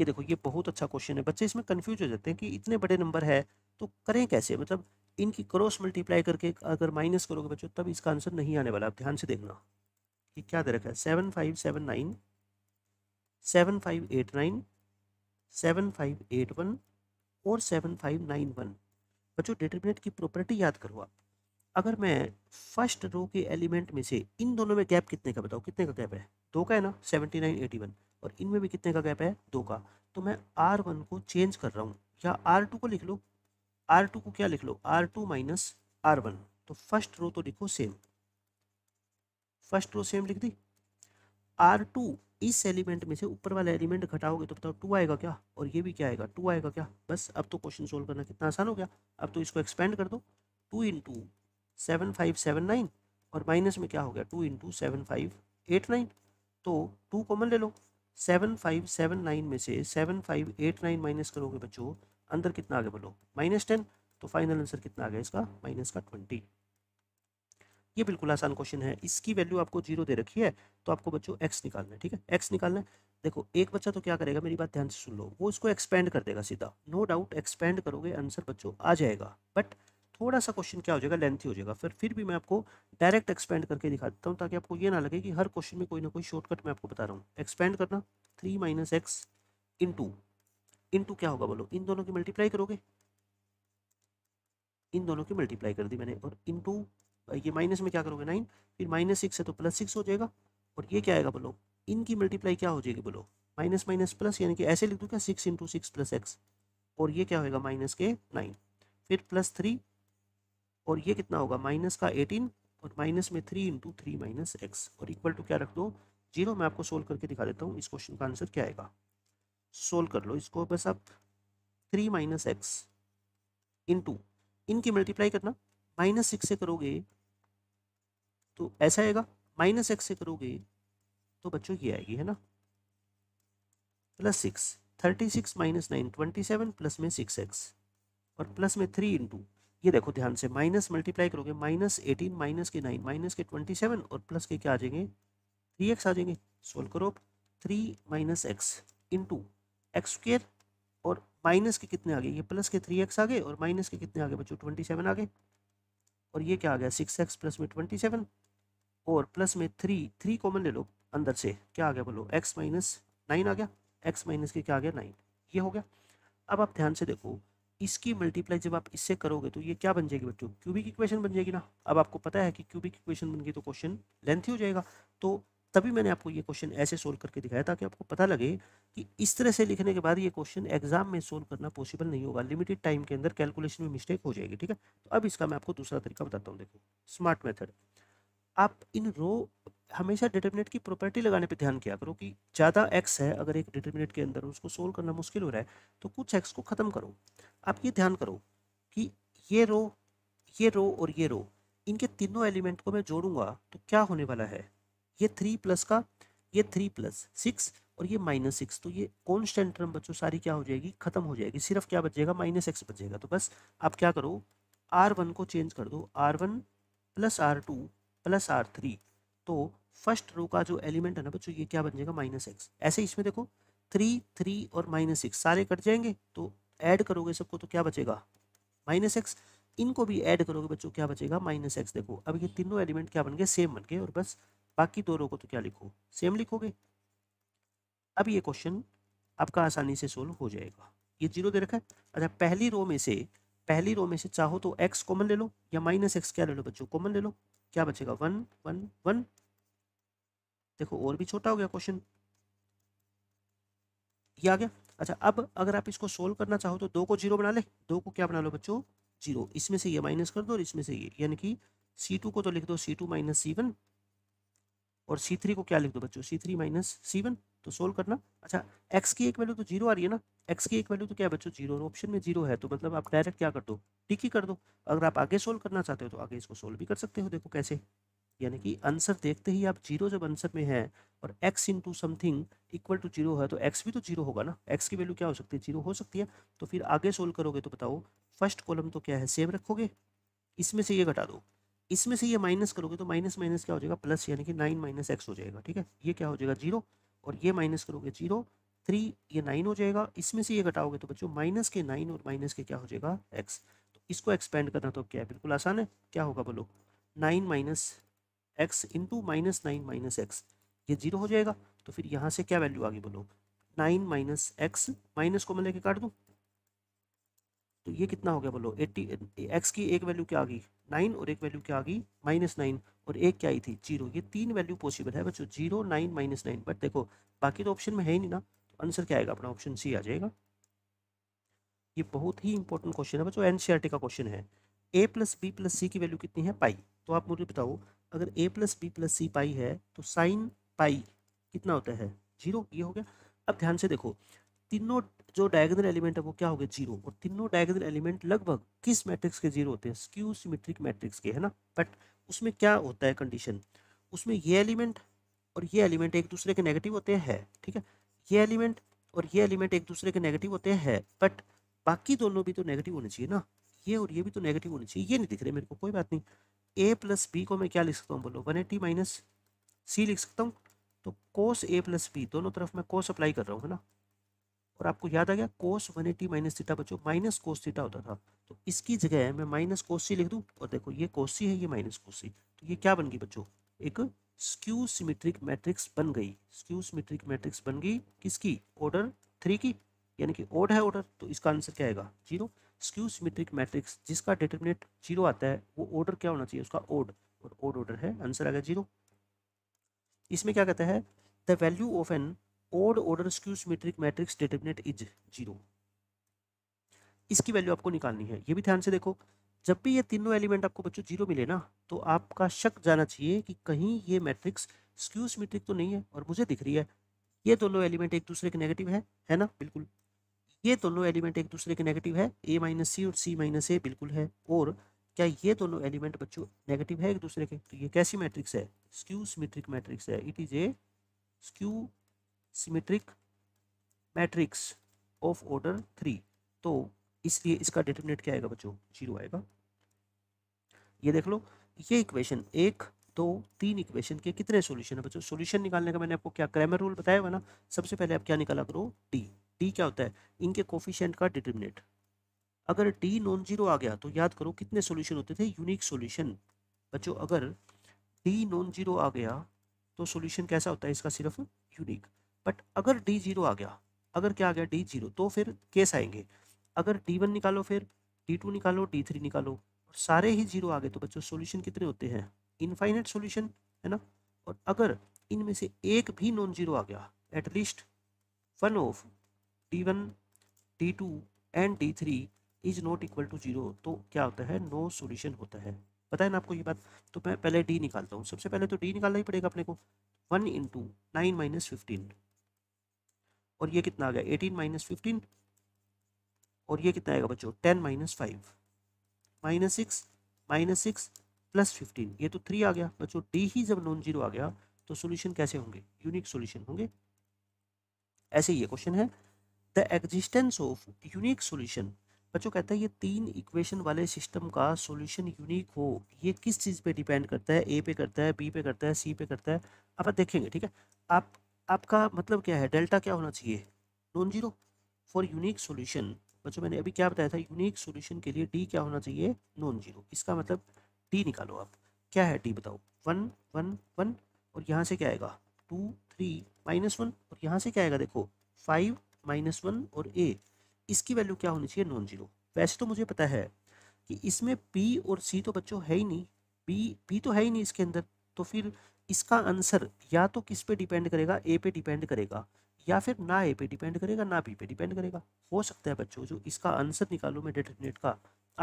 ये देखो ये बहुत अच्छा क्वेश्चन है बच्चे इसमें कन्फ्यूज हो जाते हैं कि इतने बड़े नंबर है तो करें कैसे मतलब इनकी क्रॉस मल्टीप्लाई करके अगर माइनस करोगे बच्चों तब इसका आंसर नहीं आने वाला आप ध्यान से देखना कि क्या दे रखा है seven five seven nine seven five eight nine seven five eight one और सेवन फाइव नाइन वन बच्चों डिटर्मिनेट की प्रॉपर्टी याद करो आप अगर मैं फर्स्ट रो के एलिमेंट में से इन दोनों में गैप कितने का बताओ कितने का गैप है दो का है ना सेवेंटी नाइन एटी वन और इनमें भी कितने का गैप है दो का तो मैं आर वन को चेंज कर रहा हूँ या आर टू को लिख लो आर टू को क्या लिख लो R two minus R one तो फर्स्ट रो तो लिखो सेम फर्स्ट रो सेम लिख दी आर टू इस एलिमेंट में से ऊपर वाला एलिमेंट घटाओगे तो बताओ टू आएगा क्या और ये भी क्या आएगा टू आएगा क्या बस अब तो क्वेश्चन सोल्व करना कितना आसान हो गया अब तो इसको एक्सपेंड कर दो two two seven five seven nine और माइनस में क्या हो गया two into seven five eight nine तो टू कॉमन ले लो सेवन फाइव सेवन नाइन में से seven five eight nine minus करोगे बच्चों अंदर कितना आगे बोलो माइनस टेन तो फाइनल आंसर कितना आ गया इसका माइनस का ट्वेंटी ये बिल्कुल आसान क्वेश्चन है इसकी वैल्यू आपको जीरो दे रखी है तो आपको बच्चों एक्स निकालना है ठीक है एक्स निकालना है देखो एक बच्चा तो क्या करेगा मेरी बात ध्यान से सुन लो वो इसको एक्सपेंड कर देगा सीधा नो डाउट एक्सपेंड करोगे आंसर बच्चों आ जाएगा बट थोड़ा सा क्वेश्चन क्या हो जाएगा लेंथी हो जाएगा फिर फिर भी मैं आपको डायरेक्ट एक्सपेंड करके दिखा देता हूँ ताकि आपको ये ना लगे कि हर क्वेश्चन में कोई ना कोई शॉर्टकट मैं आपको बता रहा हूँ एक्सपेंड करना three minus x into into क्या होगा बोलो इन दोनों की मल्टीप्लाई करोगे इन दोनों की मल्टीप्लाई कर दी मैंने और इंटू ये माइनस में क्या करोगे नाइन फिर माइनस सिक्स है तो प्लस सिक्स हो जाएगा और ये क्या आएगा बोलो इनकी मल्टीप्लाई क्या हो जाएगी बोलो माइनस माइनस प्लस यानी कि ऐसे लिख दो क्या six into six plus x और ये क्या होएगा माइनस के नाइन फिर प्लस थ्री और ये कितना होगा माइनस का एटीन और माइनस में three into three minus x और इक्वल टू क्या रख दो जीरो मैं आपको सोल्व करके दिखा देता हूँ इस क्वेश्चन का आंसर क्या आएगा सोल्व कर लो इसको बस आप थ्री माइनस एक्स इंटू इनकी मल्टीप्लाई करना माइनस सिक्स से करोगे तो ऐसा आएगा माइनस एक्स से करोगे तो बच्चों ये आएगी है ना plus six thirty six minus nine twenty seven plus में सिक्स एक्स और प्लस में थ्री इंटू ये देखो ध्यान से माइनस मल्टीप्लाई करोगे माइनस एटीन माइनस के नाइन माइनस के ट्वेंटी सेवन और प्लस के क्या आ जाएंगे थ्री एक्स आ जाएंगे सोल्व करो three minus x into x square और माइनस के कितने आ गए ये प्लस के थ्री एक्स आ गए और माइनस के कितने आ गए बच्चों ट्वेंटी सेवन आ गए और ये क्या आ गया सिक्स एक्स प्लस में ट्वेंटी सेवन और प्लस में थ्री थ्री कॉमन ले लो अंदर से क्या आ गया बोलो एक्स माइनस नाइन आ गया एक्स माइनस के क्या आ गया नाइन ये हो गया अब आप ध्यान से देखो इसकी मल्टीप्लाई जब आप इससे करोगे तो ये क्या बन जाएगी बच्चों क्यूबिक इक्वेशन बन जाएगी ना अब आपको पता है कि क्यूबिक इक्वेशन बन गई तो क्वेश्चन लेंथी हो जाएगा तो तभी मैंने आपको ये क्वेश्चन ऐसे सोल्व करके दिखाया था कि आपको पता लगे कि इस तरह से लिखने के बाद ये क्वेश्चन एग्जाम में सोल्व करना पॉसिबल नहीं होगा लिमिटेड टाइम के अंदर कैलकुलेशन में मिस्टेक हो जाएगी ठीक है तो अब इसका मैं आपको दूसरा तरीका बताता हूँ देखो स्मार्ट मेथड आप इन रो हमेशा डिटर्मिनेट की प्रॉपर्टी लगाने पे ध्यान किया करो कि ज़्यादा एक्स है अगर एक डिटर्मिनेट के अंदर उसको सोल्व करना मुश्किल हो रहा है तो कुछ एक्स को ख़त्म करो आप ये ध्यान करो कि ये रो ये रो और ये रो इनके तीनों एलिमेंट को मैं जोड़ूंगा तो क्या होने वाला है ये थ्री प्लस का ये थ्री प्लस सिक्स और ये माइनस सिक्स तो ये कॉन्स्टेंट टर्म बच्चों सारी क्या हो जाएगी खत्म हो जाएगी सिर्फ क्या बचेगा माइनस एक्स बचेगा तो बस आप क्या करो आर वन को चेंज कर दो are one plus are two plus are three तो फर्स्ट रो का जो एलिमेंट है ना बच्चों ये क्या बन जाएगा माइनस एक्स ऐसे इसमें देखो थ्री थ्री और माइनस सिक्स सारे कट जाएंगे तो ऐड करोगे सबको तो क्या बचेगा माइनस एक्स इनको भी ऐड करोगे बच्चों क्या बचेगा माइनस एक्स देखो अब ये तीनों एलिमेंट क्या बन गए सेम बन गए और बस बाकी दो रो को तो क्या लिखो सेम लिखोगे अब ये क्वेश्चन आपका आसानी से सोल्व हो जाएगा ये जीरो दे रखा है अच्छा पहली रो में से पहली रो में से चाहो तो एक्स कॉमन ले लो या माइनस एक्स क्या ले लो बच्चों कॉमन ले लो क्या बचेगा वन वन वन देखो और भी छोटा हो गया क्वेश्चन ये आ गया अच्छा अब अगर आप इसको सोल्व करना चाहो तो दो को जीरो बना ले दो को क्या बना लो बच्चों जीरो इसमें से ये माइनस कर दो और इसमें से ये यानी कि सी टू को तो लिख दो C two minus C one और सी थ्री को क्या लिख दो बच्चों C three minus C one तो सोल्व करना अच्छा एक्स की एक वैल्यू तो जीरो आ रही है ना एक्स की एक वैल्यू तो क्या बच्चों जीरो और ऑप्शन में जीरो है तो मतलब आप डायरेक्ट क्या कर दो टिक ही कर दो अगर आप आगे सोल्व करना चाहते हो तो आगे इसको सोल्व भी कर सकते हो देखो कैसे यानी कि आंसर देखते ही आप जीरो जब आंसर में है और x into something equal to zero है तो x भी तो जीरो होगा ना x की वैल्यू क्या हो सकती है जीरो हो सकती है तो फिर आगे सोल्व करोगे तो बताओ फर्स्ट कॉलम तो क्या है सेम रखोगे इसमें से ये घटा दो इसमें से ये माइनस करोगे तो माइनस माइनस क्या हो जाएगा प्लस यानी कि नाइन माइनस एक्स हो जाएगा ठीक है ये क्या हो जाएगा जीरो और ये माइनस करोगे जीरो थ्री ये नाइन हो जाएगा इसमें से ये घटाओगे तो बच्चों माइनस के नाइन और माइनस के क्या हो जाएगा एक्स तो इसको एक्सपेंड करना तो क्या है बिल्कुल आसान है क्या होगा बोलो nine minus x into minus nine minus x ये जीरो हो जाएगा तो फिर यहाँ से क्या वैल्यू आ गई बोलो नाइन माइनस एक्स माइनस को मैं लेके काट दूँ तो ये कितना हो गया बोलो एट्टी एक्स की एक वैल्यू क्या आ गई नाइन और एक वैल्यू क्या आ गई माइनस नाइन और एक क्या आई थी जीरो ये तीन वैल्यू पॉसिबल है बच्चों zero nine minus nine but देखो बाकी तो ऑप्शन में है ही नहीं ना तो आंसर क्या आएगा अपना ऑप्शन सी आ जाएगा ये बहुत ही इंपॉर्टेंट क्वेश्चन है बच्चों एन e का क्वेश्चन है A plus B plus C की वैल्यू कितनी है पाई तो आप मुझे बताओ अगर A plus B plus C pi है तो साइन पाई कितना होता है जीरो ये हो गया अब ध्यान से देखो तीनों जो डायगोनल एलिमेंट है वो क्या हो गया जीरो और तीनों डायगोनल एलिमेंट लगभग किस मैट्रिक्स के जीरो होते हैं स्क्यू सिमेट्रिक मैट्रिक्स के है ना बट उसमें क्या होता है कंडीशन उसमें ये एलिमेंट और ये एलिमेंट एक दूसरे के नेगेटिव होते हैं ठीक है ये एलिमेंट और ये एलिमेंट एक दूसरे के नेगेटिव होते हैं बट बाकी दोनों भी तो नेगेटिव होने चाहिए ना ये और ये भी तो नेगेटिव होने चाहिए ये नहीं दिख रहे मेरे को कोई बात नहीं ए प्लस बी को मैं क्या लिख सकता हूँ बोलो वन एट्टी माइनस सी लिख सकता हूँ तो कोस ए प्लस बी दोनों तरफ मैं कोस अप्लाई कर रहा हूँ है ना और आपको याद आ गया कोस वन एट्टी माइनस सीटा बच्चों माइनस कोस सीटा होता था तो इसकी जगह मैं माइनस कोस सी लिख दूँ और देखो ये कोस सी है ये माइनस कोस सी तो ये क्या बन गई बच्चों एक स्क्यू सिमेट्रिक मैट्रिक्स बन गई स्क्यू सिमेट्रिक मैट्रिक्स बन गई किसकी ऑर्डर थ्री की यानी कि ऑड है ऑर्डर तो इसका आंसर क्या आएगा जीरो स्क्यू सिमेट्रिक मैट्रिक्स जिसका डिटर्मिनेट जीरो आता है वो ऑर्डर क्या होना चाहिए उसका ओड और ओड ऑर्डर है आंसर आ गया जीरो इसमें क्या कहता है the value of an odd order skew symmetric matrix determinant is zero इसकी वैल्यू आपको निकालनी है ये भी ध्यान से देखो जब भी ये तीनों एलिमेंट आपको बच्चों जीरो मिले ना तो आपका शक जाना चाहिए कि कहीं ये मैट्रिक्स स्क्यू सिमेट्रिक तो नहीं है और मुझे दिख रही है ये दोनों एलिमेंट एक दूसरे के नेगेटिव है है ना बिल्कुल ये दोनों एलिमेंट एक दूसरे के नेगेटिव है ए माइनस सी और सी माइनस ए बिल्कुल है और क्या ये दोनों एलिमेंट बच्चों नेगेटिव है एक दूसरे के तो ये कैसी मैट्रिक्स है स्क्यू सिमेट्रिक मैट्रिक्स है it is a skew symmetric matrix of order three तो इसलिए इसका डिटर्मिनेट क्या आएगा बच्चों जीरो आएगा ये देख लो ये इक्वेशन एक दो तीन इक्वेशन के कितने सोल्यूशन है बच्चों सोल्यूशन निकालने का मैंने आपको क्या क्रैमर रूल बताया हुआ ना सबसे पहले आप क्या निकाला करो डी टी क्या होता है इनके कोफिशेंट का डिटर्मिनेट अगर टी नॉन जीरो आ गया तो याद करो कितने सोल्यूशन होते थे यूनिक सोल्यूशन बच्चों अगर टी नॉन जीरो आ गया तो सोल्यूशन कैसा होता है इसका सिर्फ यूनिक बट अगर डी जीरो आ गया अगर क्या आ गया डी जीरो तो फिर केस आएंगे अगर डी वन निकालो फिर डी टू निकालो डी थ्री निकालो और सारे ही जीरो आ गए तो बच्चों सोल्यूशन कितने होते हैं इनफाइनेट सोल्यूशन है ना और अगर इनमें से एक भी नॉन जीरो आ गया at least one of T one T two and T three is not equal to zero तो क्या होता है नो no सोल्यूशन होता है पता है ना आपको ये बात तो मैं पहले डी निकालता हूँ सबसे पहले तो डी निकालना ही पड़ेगा अपने को one into nine minus fifteen और ये कितना आ गया एटीन माइनस फिफ्टीन और ये कितना आएगा बच्चों ten minus five minus six minus six plus fifteen ये तो थ्री आ गया बच्चों डी ही जब नॉन जीरो आ गया तो सोल्यूशन कैसे होंगे यूनिक सोल्यूशन होंगे ऐसे ही ये क्वेश्चन है the existence of unique solution बच्चों कहता है ये तीन इक्वेशन वाले सिस्टम का सोल्यूशन यूनिक हो ये किस चीज़ पे डिपेंड करता है ए पे करता है बी पे करता है सी पे करता है आप देखेंगे ठीक है आप आपका मतलब क्या है डेल्टा क्या होना चाहिए non zero for unique solution बच्चों मैंने अभी क्या बताया था यूनिक सोल्यूशन के लिए डी क्या होना चाहिए नॉन जीरो इसका मतलब डी निकालो आप क्या है डी बताओ वन वन वन और यहाँ से क्या आएगा टू थ्री माइनस वन और यहाँ से क्या आएगा देखो फाइव माइनस वन और ए इसकी वैल्यू क्या होनी चाहिए नॉन जीरो वैसे तो मुझे पता है कि इसमें पी और सी तो बच्चों है ही नहीं पी पी तो है ही नहीं इसके अंदर तो फिर इसका आंसर या तो किस पे डिपेंड करेगा ए पे डिपेंड करेगा या फिर ना ए पे डिपेंड करेगा ना बी पे डिपेंड करेगा हो सकता है बच्चों जो इसका आंसर निकालो मैं डेटरमिनेट का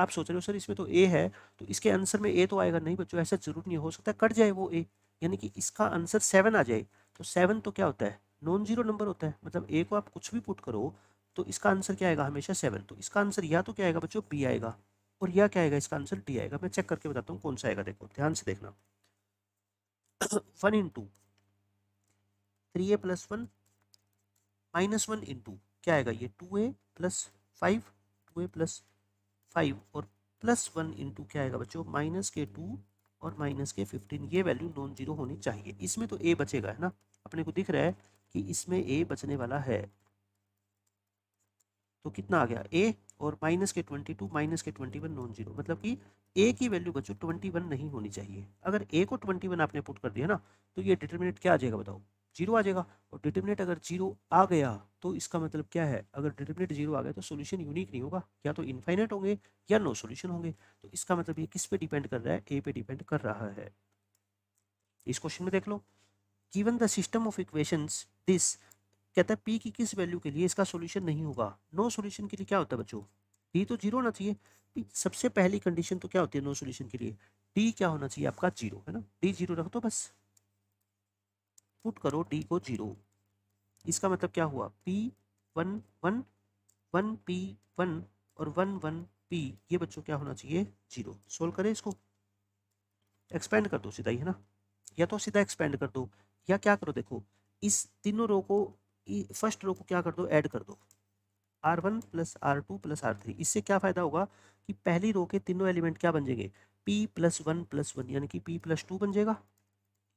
आप सोच रहे हो सर इसमें तो ए है तो इसके आंसर में ए तो आएगा नहीं बच्चों ऐसा जरूर नहीं हो सकता कट जाए वो ए यानी कि इसका आंसर सेवन आ जाए तो सेवन तो क्या होता है नॉन जीरो नंबर होता है मतलब ए को आप कुछ भी पुट करो तो इसका आंसर क्या आएगा हमेशा सेवन तो इसका आंसर या तो क्या आएगा बच्चों बी आएगा और या क्या आएगा इसका आंसर डी आएगा मैं चेक करके बताता हूँ कौन सा आएगा देखो ध्यान से देखना one in two three a plus one minus one in two क्या आएगा ये टू ए प्लस फाइव टू ए प्लस फाइव और प्लस वन इन टू क्या आएगा बच्चों माइनस के टू और माइनस के फिफ्टीन ये वैल्यू नॉन जीरो होनी चाहिए इसमें तो ए बचेगा है ना अपने को दिख रहा है कि इसमें ए बचने वाला है तो कितना आ गया ए और माइनस के ट्वेंटी टू माइनस के ट्वेंटी वन नॉन जीरो मतलब कि ए की वैल्यू बच्चों ट्वेंटी वन नहीं होनी चाहिए अगर ए को ट्वेंटी वन आपने पुट कर दिया ना तो ये डिटर्मिनेट क्या आ जाएगा बताओ जीरो आ जाएगा और डिटर्मिनेट अगर जीरो आ गया तो इसका मतलब क्या है अगर डिटर्मिनेट जीरो आ गया तो सोल्यूशन यूनिक नहीं होगा या तो इन्फाइनेट होंगे या नो सोल्यूशन होंगे तो इसका मतलब ये किस पे डिपेंड कर रहा है ए पे डिपेंड कर रहा है इस क्वेश्चन में देख लो given the system of equations this कहता है पी की किस वैल्यू के लिए इसका सॉल्यूशन नहीं होगा नो no सॉल्यूशन के लिए क्या होता है बच्चों d तो जीरो होना चाहिए सबसे पहली कंडीशन तो क्या होती है नो no सॉल्यूशन के लिए डी क्या होना चाहिए आपका जीरो है ना डी जीरो रख दो बस पुट करो डी को जीरो इसका मतलब क्या हुआ p one one one p one और वन वन पी ये बच्चों क्या होना चाहिए जीरो सोल्व करें इसको एक्सपेंड कर दो सीधा ही है ना या तो सीधा एक्सपेंड कर दो या क्या करो देखो इस तीनों रो को फर्स्ट रो को क्या कर दो ऐड कर दो are one plus are two plus are three इससे क्या फ़ायदा होगा कि पहली रो के तीनों एलिमेंट क्या बन जाएंगे p plus one plus one यानी कि पी प्लस टू बन जाएगा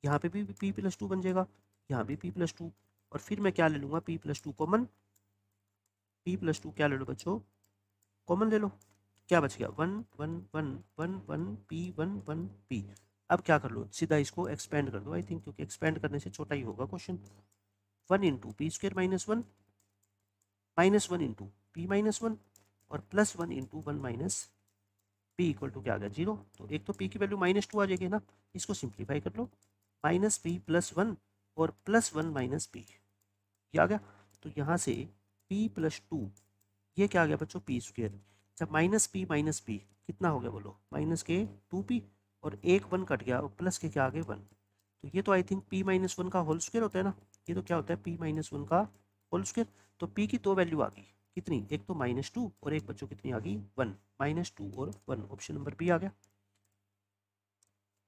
यहाँ पे भी पी प्लस टू बन जाएगा यहाँ भी पी प्लस टू और फिर मैं क्या ले लूँगा p plus two common p plus two क्या ले लो बच्चों कॉमन ले लो क्या बच गया one one one one one p one one p अब क्या कर लो सीधा इसको एक्सपेंड कर दो आई थिंक क्योंकि एक्सपेंड करने से छोटा ही होगा question one into p square minus one minus one into p minus one और plus one into one minus p equal to क्या आ गया जीरो तो एक तो पी की वैल्यू माइनस टू आ जाएगी ना इसको सिंप्लीफाई कर लो माइनस पी प्लस वन और प्लस वन माइनस पी ये आ गया तो यहाँ से पी प्लस टू ये क्या आ गया बच्चों पी स्क्र जब माइनस पी माइनस पी कितना हो गया बोलो माइनस के टू पी और एक वन कट गया और प्लस के क्या आगे वन तो ये तो I think p minus one का होल स्क्वेयर होता है ना ये तो क्या होता है पी माइनस वन का होल स्क्वेयर तो पी की दो वैल्यू आ गई कितनी एक तो माइनस टू और एक बच्चों कितनी आ गई वन माइनस टू और वन ऑप्शन नंबर बी आ गया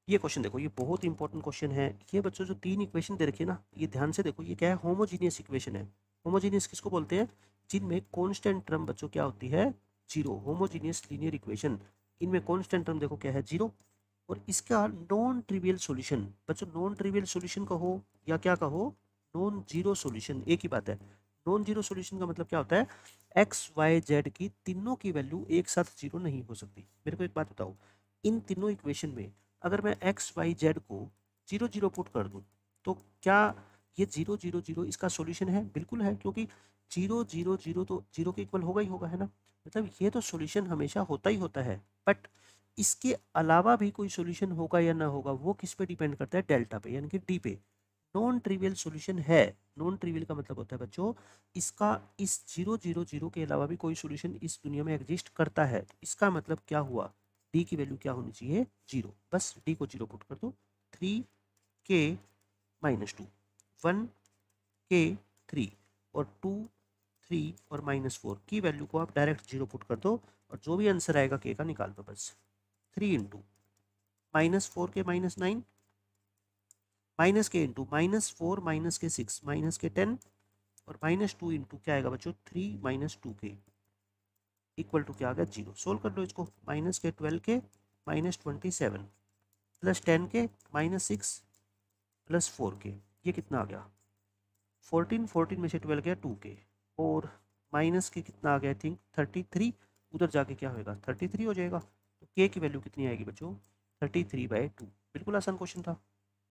ये क्वेश्चन देखो ये बहुत इंपॉर्टेंट क्वेश्चन है ये बच्चों जो तीन इक्वेशन दे रखे ना ये ध्यान से देखो ये क्या है होमोजीनियस इक्वेशन है होमोजीनियस किसको बोलते हैं जिनमें कॉन्स्टेंट टर्म बच्चों क्या होती है जीरो होमोजीनियस लीनियर इक्वेशन इनमें कॉन्स्टेंट टर्म देखो क्या है जीरो और इसका नॉन ट्रिवियल सॉल्यूशन बच्चों नॉन ट्रिवियल सॉल्यूशन कहो या क्या कहो नॉन जीरो सॉल्यूशन एक ही बात है नॉन जीरो सॉल्यूशन का मतलब क्या होता है एक्स वाई जेड की तीनों की वैल्यू एक साथ जीरो नहीं हो सकती मेरे को एक बात बताओ इन तीनों इक्वेशन में अगर मैं एक्स वाई जेड को जीरो जीरो पुट कर दूँ तो क्या ये जीरो जीरो जीरो इसका सॉल्यूशन है बिल्कुल है क्योंकि जीरो जीरो जीरो तो जीरो के इक्वल होगा ही होगा है ना मतलब ये तो सॉल्यूशन हमेशा होता ही होता है बट इसके अलावा भी कोई सोल्यूशन होगा या ना होगा वो किस पे डिपेंड करता है डेल्टा पे यानी कि डी पे नॉन ट्रिवियल सोल्यूशन है नॉन ट्रिवियल का मतलब होता है बच्चों इसका इस जीरो जीरो जीरो के अलावा भी कोई सोल्यूशन इस दुनिया में एग्जिस्ट करता है तो इसका मतलब क्या हुआ डी की वैल्यू क्या होनी चाहिए जीरो बस डी को जीरो पुट कर दो three k minus two one k three और टू थ्री और माइनस फोर की वैल्यू को आप डायरेक्ट जीरो पुट कर दो और जो भी आंसर आएगा के का निकाल दो बस three into minus four k minus nine minus k into minus four minus k six minus के टेन और माइनस टू इंटू क्या आएगा बच्चों three minus two k equal to क्या आ गया जीरो सोल्व कर लो इसको माइनस के twelve k minus twenty seven plus ten k minus six plus four k ये कितना आ गया फोर्टीन फोर्टीन में से ट्वेल्व गया टू के और माइनस के कितना आ गया आई थिंक थर्टी थ्री उधर जाके क्या होएगा थर्टी थ्री हो जाएगा के की वैल्यू कितनी आएगी बच्चों थर्टी थ्री बाई टू बिल्कुल आसान क्वेश्चन था